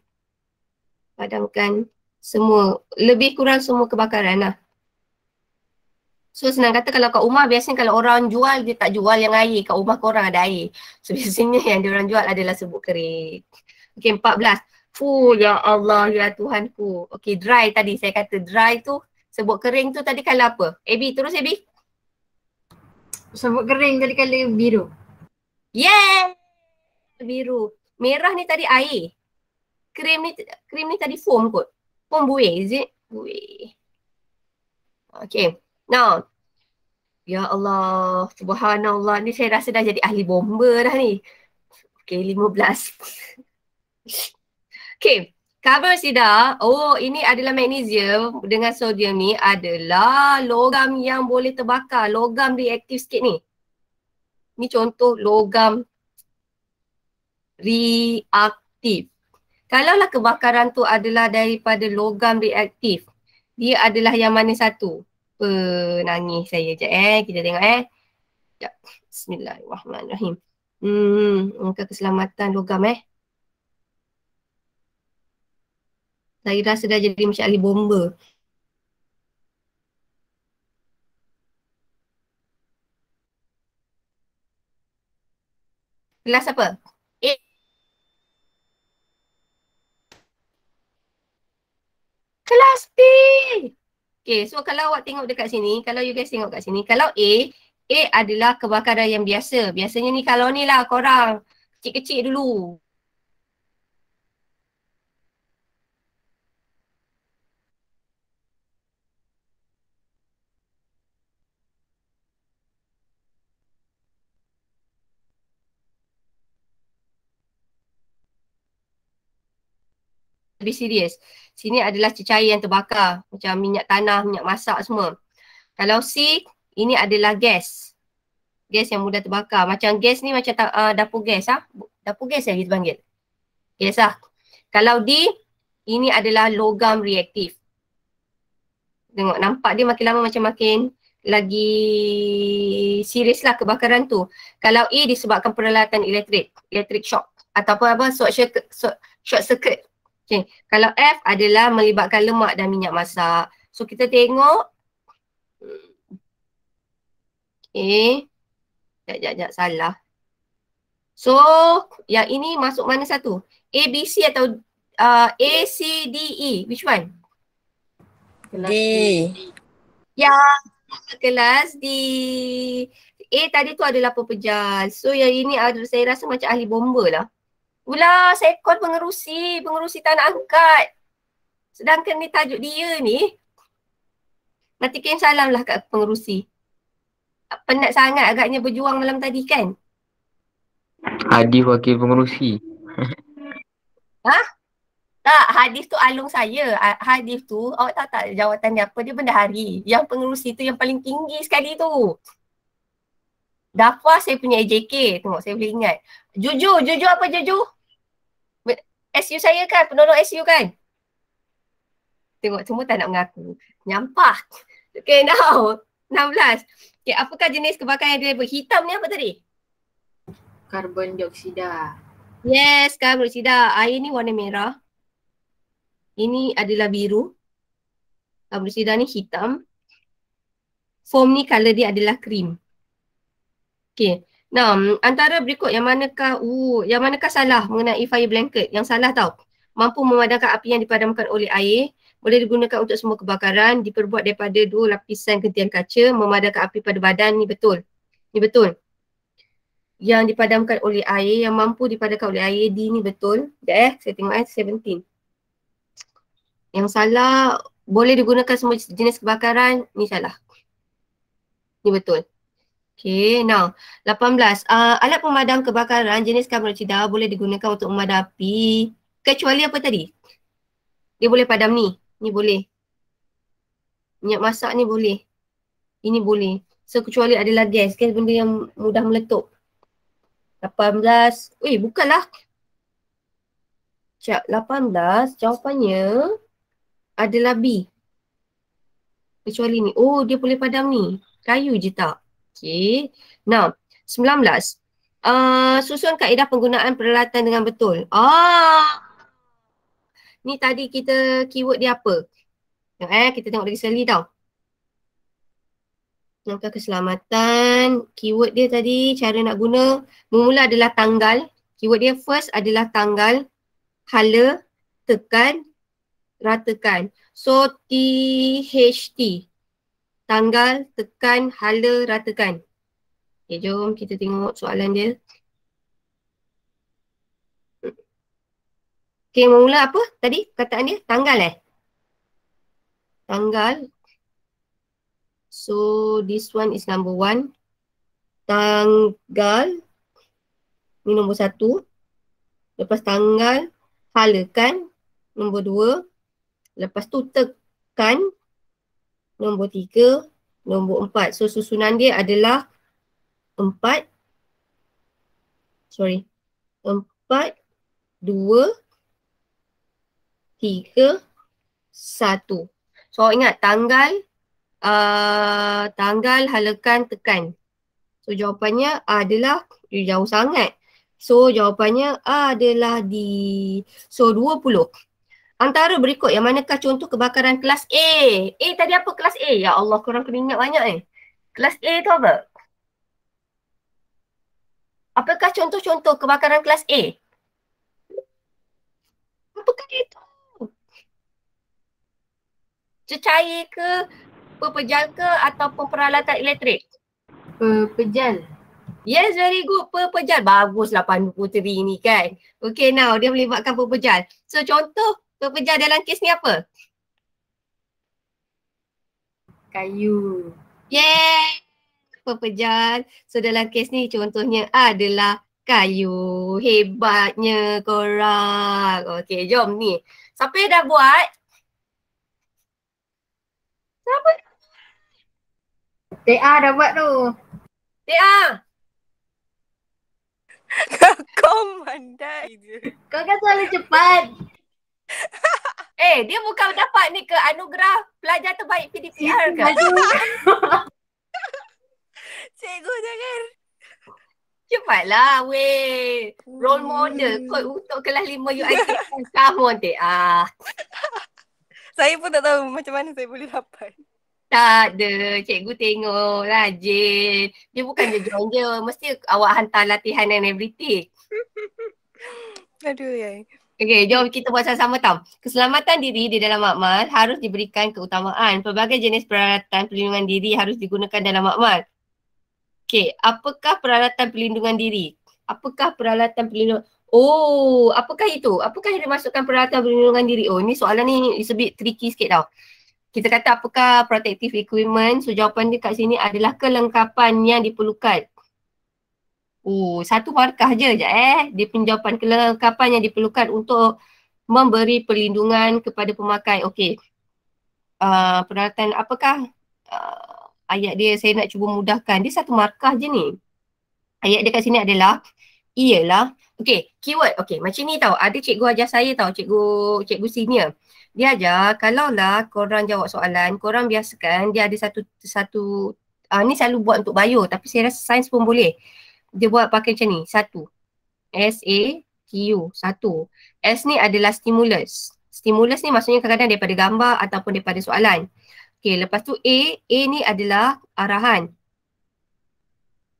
Padamkan semua, lebih kurang semua kebakaran lah. So senang kata kalau kat rumah biasanya kalau orang jual dia tak jual yang air. Kat rumah korang ada air. So biasanya yang dia orang jual adalah sebut kering. Okey belas. Fu ya Allah, ya Tuhanku. Okay, dry tadi saya kata. Dry tu, sebut kering tu tadi kala apa? Abby, terus Abby. Sebut kering tadi kala biru. Yeah! Biru. Merah ni tadi air. Krim ni, krim ni tadi foam kot. Foam buih, is it? Buih. Okay, now. Ya Allah, subhanallah. Ni saya rasa dah jadi ahli bomba dah ni. Okay, 15. Okay, cover Sida. Oh, ini adalah magnesium dengan sodium ni adalah logam yang boleh terbakar. Logam reaktif sikit ni. Ni contoh logam reaktif. Kalaulah kebakaran tu adalah daripada logam reaktif, dia adalah yang mana satu? Penangis saya je eh. Kita tengok eh. Sekejap. Bismillahirrahmanirrahim. Hmm, angka keselamatan logam eh. saya rasa dah jadi macam ahli bomba. Kelas apa? A. Eh. Kelas B. Okay, so kalau awak tengok dekat sini, kalau you guys tengok dekat sini, kalau A, A adalah kebakaran yang biasa. Biasanya ni kalau ni lah korang kecil-kecil dulu. lebih serius. Sini adalah cecair yang terbakar macam minyak tanah, minyak masak semua. Kalau C, ini adalah gas. Gas yang mudah terbakar. Macam gas ni macam uh, dapur gas ah. Ha? Dapur gas yang kita panggil. Gas ah. Kalau D, ini adalah logam reaktif. Tengok nampak dia makin lama macam makin lagi serius lah kebakaran tu. Kalau E disebabkan peralatan elektrik, elektrik shock ataupun apa short circuit, short circuit Okay, kalau F adalah melibatkan lemak dan minyak masak. So kita tengok. Okay. Sekejap, sekejap, sekejap. Salah. So, yang ini masuk mana satu? A, B, C atau uh, A, C, D, E? Which one? D. Ya, kelas D. A tadi tu adalah pepejal. So, yang ini ada, saya rasa macam ahli bomba lah. Ulah, saya call pengerusi. Pengerusi tak nak angkat. Sedangkan ni tajuk dia ni. Nanti kirim salam lah kat pengerusi. Penat sangat agaknya berjuang malam tadi kan? Hadis wakil pengerusi. Ha? Tak, hadis tu alung saya. Hadis tu, awak tahu tak jawatan dia apa? Dia benda hari. Yang pengerusi tu yang paling tinggi sekali tu. Dafa saya punya AJK. Tengok saya boleh ingat. Juju, Juju apa Juju? SU saya kan? Penolong SU kan? Tengok semua tak nak mengaku. Nyampah. Okay now. 16. Okay apakah jenis kebakaran yang dilabel? Hitam ni apa tadi? Karbon dioksida. Yes, karbon dioksida. Air ah, ni warna merah. Ini adalah biru. Karbon dioksida ni hitam. Foam ni color dia adalah cream. Okay. Nah, antara berikut yang manakah uh, yang manakah salah mengenai fire blanket? Yang salah tau. Mampu memadamkan api yang dipadamkan oleh air boleh digunakan untuk semua kebakaran diperbuat daripada dua lapisan gentian kaca memadamkan api pada badan ni betul. Ni betul. Yang dipadamkan oleh air, yang mampu dipadamkan oleh air di ni betul. Sekejap eh, saya tengok eh, 17. Yang salah, boleh digunakan semua jenis kebakaran, ni salah. Ni betul. Okay, now 18. Uh, alat pemadam kebakaran jenis kamerucida boleh digunakan untuk memadam api. kecuali apa tadi? Dia boleh padam ni. Ni boleh. Minyak masak ni boleh. Ini boleh. So kecuali adalah gas. Gas benda yang mudah meletup. 18. Weh, bukanlah. Sekejap. 18. Jawapannya adalah B. Kecuali ni. Oh, dia boleh padam ni. Kayu je tak? Okay, Now, 19. Uh, ah, susun kaedah penggunaan peralatan dengan betul. Ah. Ni tadi kita keyword dia apa? Tengok eh, kita tengok lagi sekali tau. Langkah keselamatan, keyword dia tadi, cara nak guna. Mula adalah tanggal. Keyword dia first adalah tanggal. Hala, tekan, ratakan. So, T H T tanggal, tekan, hala, ratakan. Okey, jom kita tengok soalan dia. Okey, mula apa tadi kataan dia? Tanggal eh? Tanggal. So, this one is number one. Tanggal. Ni nombor satu. Lepas tanggal, halakan. Nombor dua. Lepas tu tekan nombor tiga, nombor empat. So susunan dia adalah empat, sorry, empat, dua, tiga, satu. So awak ingat tanggal, uh, tanggal halakan tekan. So jawapannya adalah, jauh sangat. So jawapannya adalah di, so dua puluh. Antara berikut yang manakah contoh kebakaran kelas A. A tadi apa kelas A? Ya Allah korang kena ingat banyak eh. Kelas A tu apa? Apakah contoh-contoh kebakaran kelas A? Apakah dia tu? Cecair ke? Pepejal ke? atau peralatan elektrik? Pepejal. Yes, very good. Pepejal. Baguslah pandu puteri ni kan. Okay, now dia melibatkan pepejal. So, contoh Tok Pejah dalam kes ni apa? Kayu. Yeay! Pepejal. So dalam kes ni contohnya adalah kayu. Hebatnya korang. Okey, jom ni. Siapa yang dah buat? Siapa? TA dah buat tu. TA! Kau mandai je. Kau kata selalu cepat eh, dia bukan dapat ni ke anugerah pelajar tu baik PDPR ke? Cikgu jangan. Cepatlah, weh. Role model hmm. kot untuk kelas 5 UIT. Come on, Ah. saya pun tak tahu macam mana saya boleh dapat. Tak ada. Cikgu tengok. Rajin. Dia bukan je join je. Mesti awak hantar latihan and everything. Aduh, yai. Okay, jom kita buat sama-sama tau. Keselamatan diri di dalam makmal harus diberikan keutamaan. Pelbagai jenis peralatan perlindungan diri harus digunakan dalam makmal. Okay, apakah peralatan perlindungan diri? Apakah peralatan perlindungan Oh, apakah itu? Apakah yang dimasukkan peralatan perlindungan diri? Oh, ini soalan ni is a bit tricky sikit tau. Kita kata apakah protective equipment? So, jawapan dia kat sini adalah kelengkapan yang diperlukan Oh, satu markah je je eh. Dia punya jawapan kelengkapan yang diperlukan untuk memberi perlindungan kepada pemakai. Okey. Uh, peralatan apakah uh, ayat dia saya nak cuba mudahkan. Dia satu markah je ni. Ayat dia kat sini adalah ialah okey keyword okey macam ni tau ada cikgu ajar saya tau cikgu cikgu senior dia ajar kalau lah korang jawab soalan korang biasakan dia ada satu satu uh, ni selalu buat untuk bio tapi saya rasa sains pun boleh dia buat pakai macam ni, satu. S, A, Q, satu. S ni adalah stimulus. Stimulus ni maksudnya kadang-kadang daripada gambar ataupun daripada soalan. Okay, lepas tu A, A ni adalah arahan.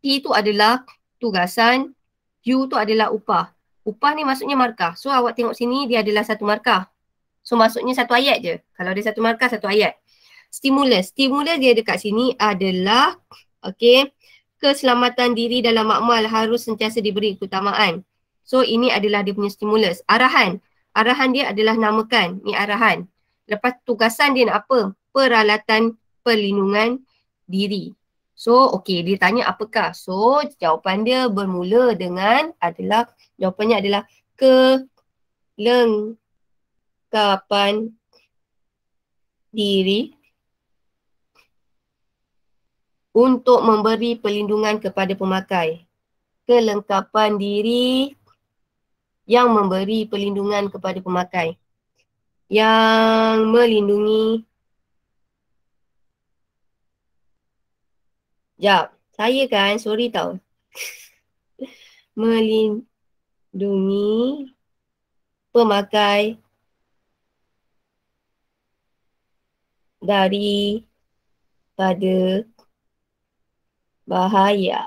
T tu adalah tugasan. Q tu adalah upah. Upah ni maksudnya markah. So awak tengok sini dia adalah satu markah. So maksudnya satu ayat je. Kalau dia satu markah, satu ayat. Stimulus. Stimulus dia dekat sini adalah, okay, keselamatan diri dalam makmal harus sentiasa diberi keutamaan. So ini adalah dia punya stimulus. Arahan. Arahan dia adalah namakan. Ni arahan. Lepas tugasan dia nak apa? Peralatan perlindungan diri. So okey dia tanya apakah? So jawapan dia bermula dengan adalah jawapannya adalah ke kelengkapan diri untuk memberi perlindungan kepada pemakai. Kelengkapan diri yang memberi perlindungan kepada pemakai. Yang melindungi. Sekejap. Saya kan, sorry tau. melindungi pemakai dari pada bahaya.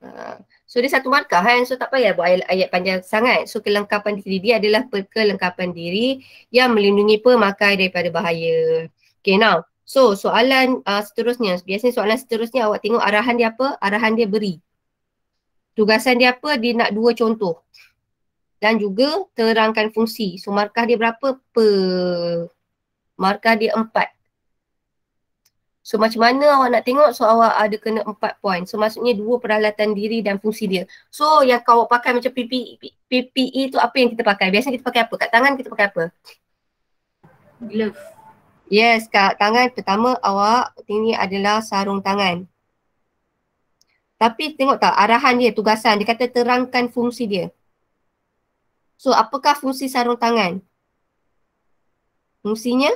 Ha. So dia satu markah kan. So tak payah buat ayat, panjang sangat. So kelengkapan diri dia adalah kelengkapan diri yang melindungi pemakai daripada bahaya. Okay now. So soalan uh, seterusnya. Biasanya soalan seterusnya awak tengok arahan dia apa? Arahan dia beri. Tugasan dia apa? Dia nak dua contoh. Dan juga terangkan fungsi. So markah dia berapa? Per. Markah dia empat. So macam mana awak nak tengok so awak ada kena empat point. So maksudnya dua peralatan diri dan fungsi dia. So yang kau pakai macam PPE, PPE tu apa yang kita pakai? Biasanya kita pakai apa? Kat tangan kita pakai apa? Glove. Yes, kat tangan pertama awak ini adalah sarung tangan. Tapi tengok tak arahan dia, tugasan dia kata terangkan fungsi dia. So apakah fungsi sarung tangan? Fungsinya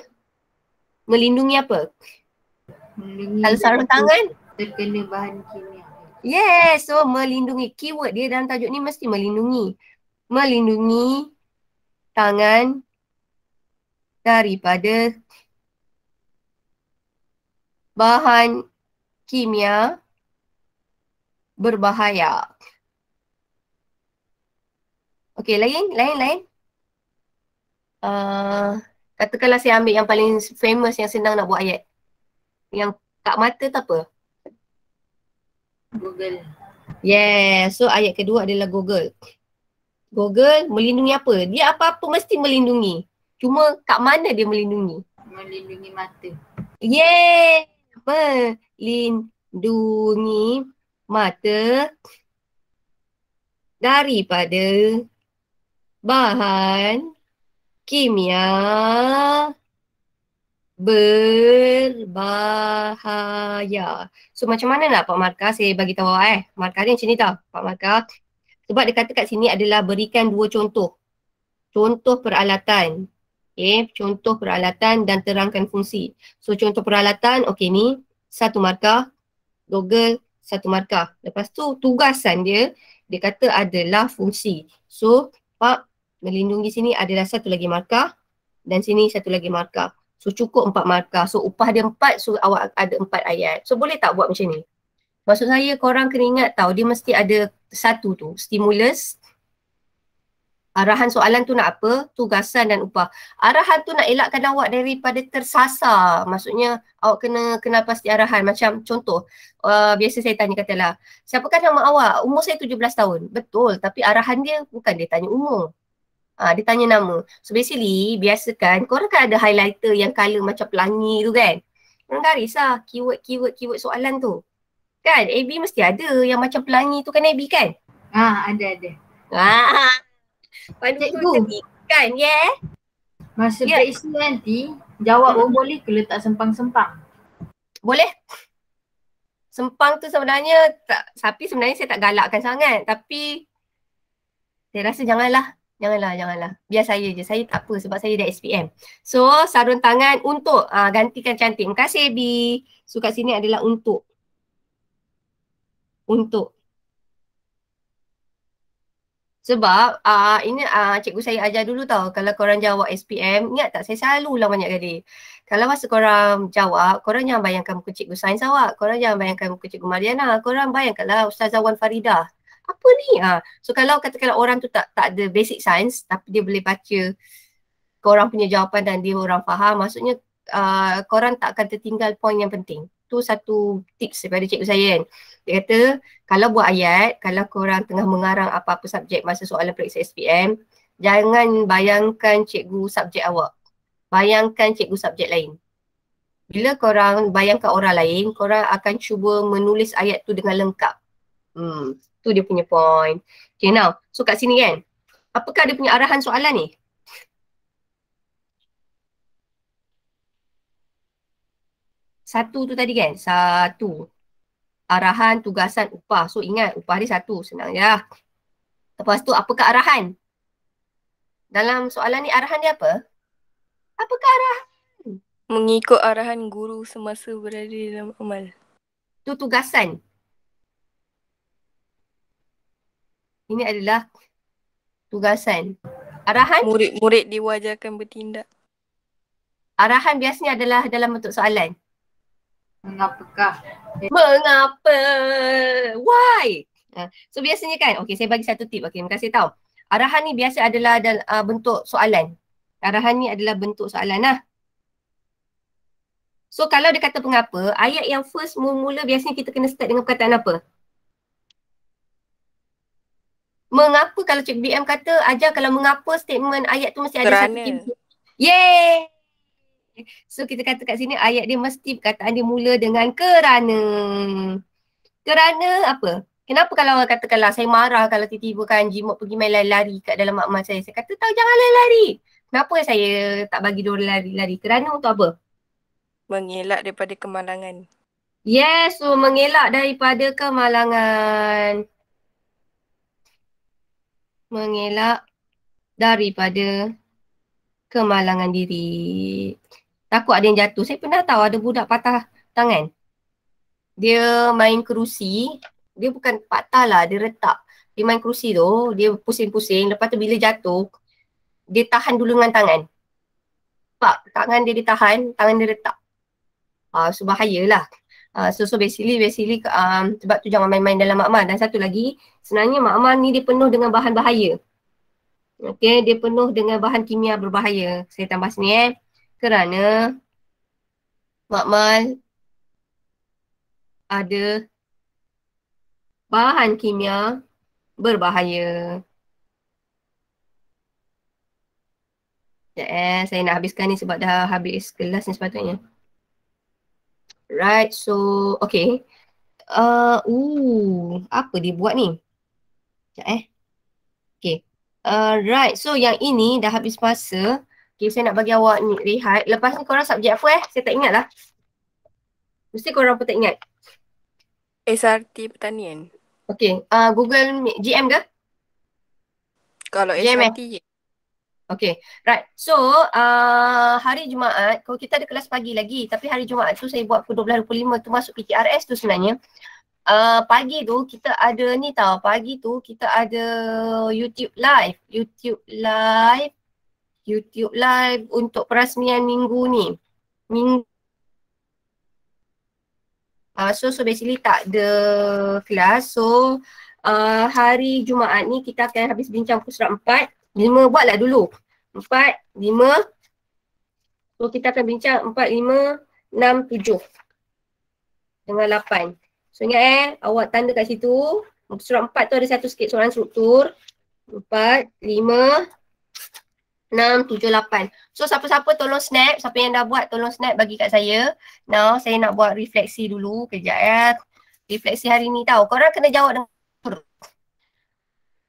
melindungi apa? Kalau sarung tangan terkena bahan kimia. Yes, so melindungi keyword dia dalam tajuk ni mesti melindungi. Melindungi tangan daripada bahan kimia berbahaya. Okay, lain, lain, lain. Uh, katakanlah saya ambil yang paling famous yang senang nak buat ayat yang kat mata tu apa? Google. Yes. So ayat kedua adalah Google. Google melindungi apa? Dia apa-apa mesti melindungi. Cuma kat mana dia melindungi? Melindungi mata. Yeay! Melindungi mata daripada bahan kimia berbahaya. So macam mana nak Pak Markah saya bagi tahu eh. Markah ni macam ni tau Pak Markah. Sebab dia kata kat sini adalah berikan dua contoh. Contoh peralatan. Okay, contoh peralatan dan terangkan fungsi. So contoh peralatan, okay ni satu markah. Google satu markah. Lepas tu tugasan dia, dia kata adalah fungsi. So Pak melindungi sini adalah satu lagi markah dan sini satu lagi markah. So cukup empat markah. So upah dia empat, so awak ada empat ayat. So boleh tak buat macam ni? Maksud saya korang kena ingat tau, dia mesti ada satu tu, stimulus, arahan soalan tu nak apa, tugasan dan upah. Arahan tu nak elakkan awak daripada tersasar. Maksudnya awak kena kenal pasti arahan. Macam contoh, uh, biasa saya tanya katalah, siapakah nama awak? Umur saya 17 tahun. Betul, tapi arahan dia bukan dia tanya umur. Ah, dia tanya nama. So basically, biasakan korang kan ada highlighter yang color macam pelangi tu kan. Korang garis lah keyword, keyword, keyword soalan tu. Kan? AB mesti ada yang macam pelangi tu kan AB kan? Ha, ah, ada, ada. Ah, Pada cikgu. Kan, yeah? Masa yeah. Ya. periksa nanti, jawab pun oh, boleh ke letak sempang-sempang? Boleh. Sempang tu sebenarnya, tak, tapi sebenarnya saya tak galakkan sangat. Tapi, saya rasa janganlah Janganlah, janganlah. Biar saya je. Saya tak apa sebab saya dah SPM. So, sarung tangan untuk uh, gantikan cantik. Terima kasih, B. So, kat sini adalah untuk. Untuk. Sebab uh, ini uh, cikgu saya ajar dulu tau kalau korang jawab SPM, ingat tak saya selalu ulang banyak kali. Kalau masa korang jawab, korang jangan bayangkan muka cikgu sains awak. Korang jangan bayangkan muka cikgu Mariana. Korang bayangkanlah Ustazah Wan Faridah apa ni ah so kalau katakanlah orang tu tak tak ada basic science tapi dia boleh baca kau orang punya jawapan dan dia orang faham maksudnya uh, ah, kau tak akan tertinggal poin yang penting tu satu tips daripada cikgu saya kan dia kata kalau buat ayat kalau korang tengah mengarang apa-apa subjek masa soalan periksa SPM jangan bayangkan cikgu subjek awak bayangkan cikgu subjek lain bila korang bayangkan orang lain, korang akan cuba menulis ayat tu dengan lengkap. Hmm. Tu dia punya point. Okay now, so kat sini kan, apakah dia punya arahan soalan ni? Satu tu tadi kan, satu. Arahan tugasan upah. So ingat upah dia satu, senang ya. lah. Lepas tu apakah arahan? Dalam soalan ni arahan dia apa? Apakah arahan? Mengikut arahan guru semasa berada dalam amal. Tu tugasan. ini adalah tugasan. Arahan? Murid-murid diwajarkan bertindak. Arahan biasanya adalah dalam bentuk soalan. Mengapakah? Mengapa? Why? Ha, so biasanya kan, okay saya bagi satu tip, okay terima kasih tau. Arahan ni biasa adalah dalam, uh, bentuk soalan. Arahan ni adalah bentuk soalan lah. So kalau dia kata mengapa, ayat yang first mula-mula biasanya kita kena start dengan perkataan apa? mengapa kalau Cik BM kata ajar kalau mengapa statement ayat tu mesti ada satu tim. Yeay! So kita kata kat sini ayat dia mesti perkataan dia mula dengan kerana. Kerana apa? Kenapa kalau orang katakanlah saya marah kalau tiba-tiba kan jimat pergi main lari-lari kat dalam makmal saya. Saya kata tahu jangan lari-lari. Kenapa saya tak bagi dia lari-lari? Kerana untuk apa? Mengelak daripada kemalangan. Yes, so mengelak daripada kemalangan mengelak daripada kemalangan diri. Takut ada yang jatuh. Saya pernah tahu ada budak patah tangan. Dia main kerusi. Dia bukan patah lah. Dia retak. Dia main kerusi tu. Dia pusing-pusing. Lepas tu bila jatuh, dia tahan dulu dengan tangan. Pak, tangan dia ditahan, tangan dia retak. Ah, uh, so bahayalah. Uh, so, so basically, basically um, sebab tu jangan main-main dalam makmal. Dan satu lagi, sebenarnya makmal ni dia penuh dengan bahan bahaya. Okay, dia penuh dengan bahan kimia berbahaya. Saya tambah sini eh. Kerana makmal ada bahan kimia berbahaya. Ya, eh, saya nak habiskan ni sebab dah habis kelas ni sepatutnya. Right, so okay. Uh, ooh, apa dia buat ni? Sekejap eh. Okay. Alright. Uh, so yang ini dah habis masa. Okay saya nak bagi awak ni rehat. Lepas ni korang subjek apa eh? Saya tak ingat lah. Mesti korang pun tak ingat. SRT Pertanian. Okay. Uh, Google GM ke? Kalau GM SRT. Eh? Okay. Right. So uh, hari Jumaat. Kalau kita ada kelas pagi lagi. Tapi hari Jumaat tu saya buat pukul 12.25 tu masuk PTRS tu sebenarnya. Hmm. Eh, pagi tu kita ada ni tau pagi tu kita ada YouTube live YouTube live YouTube live untuk perasmian minggu ni Ming uh, so so basically tak ada kelas so uh, hari Jumaat ni kita akan habis bincang pukul 4 5 buatlah dulu 4 5 So kita akan bincang 4, 5, 6, 7 dengan 8. So ingat eh, awak tanda kat situ. Surat empat tu ada satu sikit soalan struktur. Empat, lima, enam, tujuh, lapan. So siapa-siapa tolong snap. Siapa yang dah buat tolong snap bagi kat saya. Now saya nak buat refleksi dulu. Kejap ya. Refleksi hari ni tau. Korang kena jawab dengan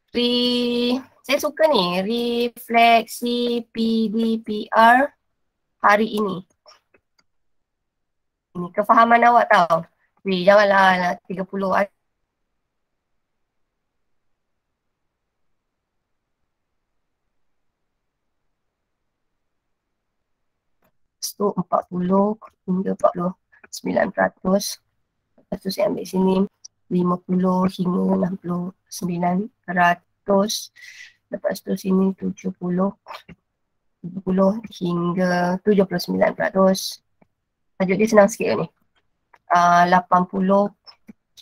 Re... Saya suka ni. Refleksi PDPR hari ini. Ini kefahaman awak tau. Weh, janganlah lah 30 lah. So, puluh hingga empat 40. 900. Lepas tu saya ambil sini puluh hingga enam puluh 60. 900. Lepas tu sini tujuh puluh hingga tujuh 79 peratus. Tajuk dia senang sikit ke ni? Ah, uh, 80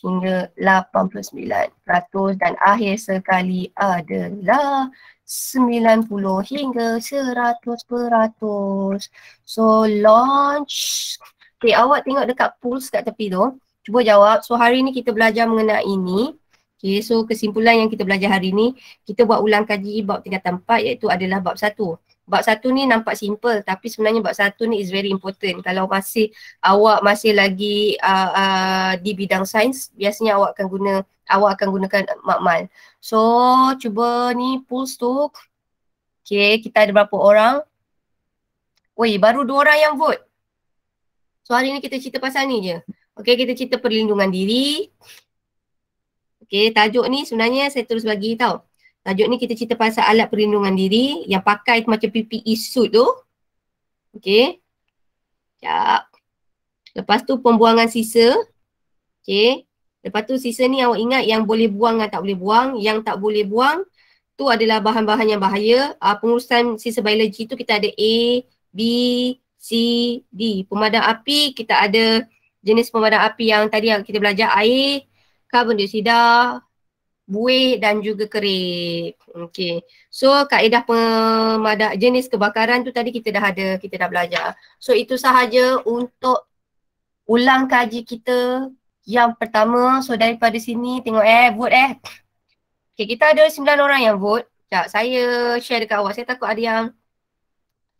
hingga 89% dan akhir sekali adalah 90 hingga 100%. So launch. Okay, awak tengok dekat pulse kat tepi tu. Cuba jawab. So hari ni kita belajar mengenai ini. Okay, so kesimpulan yang kita belajar hari ni, kita buat ulang kaji bab tingkatan 4 iaitu adalah bab 1 bab satu ni nampak simple tapi sebenarnya bab satu ni is very important kalau masih awak masih lagi uh, uh, di bidang sains biasanya awak akan guna awak akan gunakan makmal so cuba ni pulse tu. okay kita ada berapa orang Weh, baru dua orang yang vote. So hari ni kita cerita pasal ni je. Okay, kita cerita perlindungan diri. Okay, tajuk ni sebenarnya saya terus bagi tau. Tajuk ni kita cerita pasal alat perlindungan diri yang pakai macam PPE suit tu. okey. Sekejap. Lepas tu pembuangan sisa. okey. Lepas tu sisa ni awak ingat yang boleh buang dan tak boleh buang. Yang tak boleh buang tu adalah bahan-bahan yang bahaya. Uh, pengurusan sisa biologi tu kita ada A, B, C, D. Pemadam api kita ada jenis pemadam api yang tadi yang kita belajar air, karbon dioksida, buih dan juga kerik. Okey. So kaedah pemadam jenis kebakaran tu tadi kita dah ada, kita dah belajar. So itu sahaja untuk ulang kaji kita yang pertama. So daripada sini tengok eh vote eh. Okey, kita ada sembilan orang yang vote. Sekejap, saya share dekat awak. Saya takut ada yang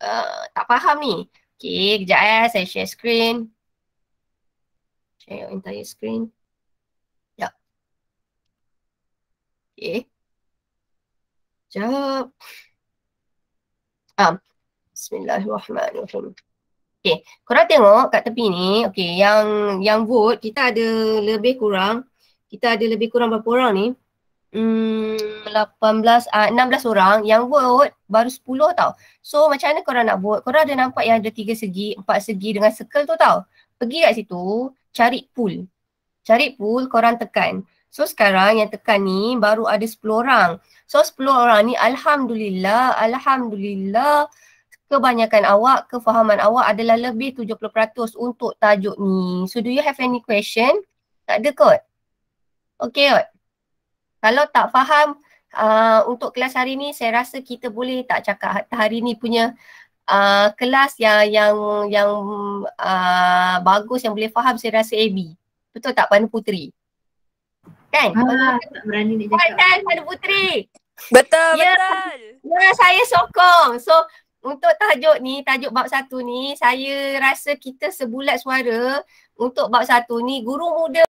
uh, tak faham ni. Okey, kejap eh. Saya share screen. Share your entire screen. Okay. Sekejap. Ah, Bismillahirrahmanirrahim. Okay, korang tengok kat tepi ni, okay, yang yang vote kita ada lebih kurang, kita ada lebih kurang berapa orang ni? Hmm, 18, uh, 16 orang yang vote baru 10 tau. So macam mana korang nak vote? Korang ada nampak yang ada tiga segi, empat segi dengan circle tu tau. Pergi kat situ, cari pool. Cari pool, korang tekan. So sekarang yang tekan ni baru ada 10 orang. So 10 orang ni alhamdulillah, alhamdulillah kebanyakan awak, kefahaman awak adalah lebih 70% untuk tajuk ni. So do you have any question? Tak ada kot. Okay kot. Kalau tak faham uh, untuk kelas hari ni, saya rasa kita boleh tak cakap ha-, hari ni punya uh, kelas yang yang yang uh, bagus yang boleh faham saya rasa AB. Betul tak Pandu Puteri? kan? Ah, Kalau tak berani nak cakap. Kan, ada putri. Betul, ya, betul. Ya, saya sokong. So, untuk tajuk ni, tajuk bab satu ni, saya rasa kita sebulat suara untuk bab satu ni, guru muda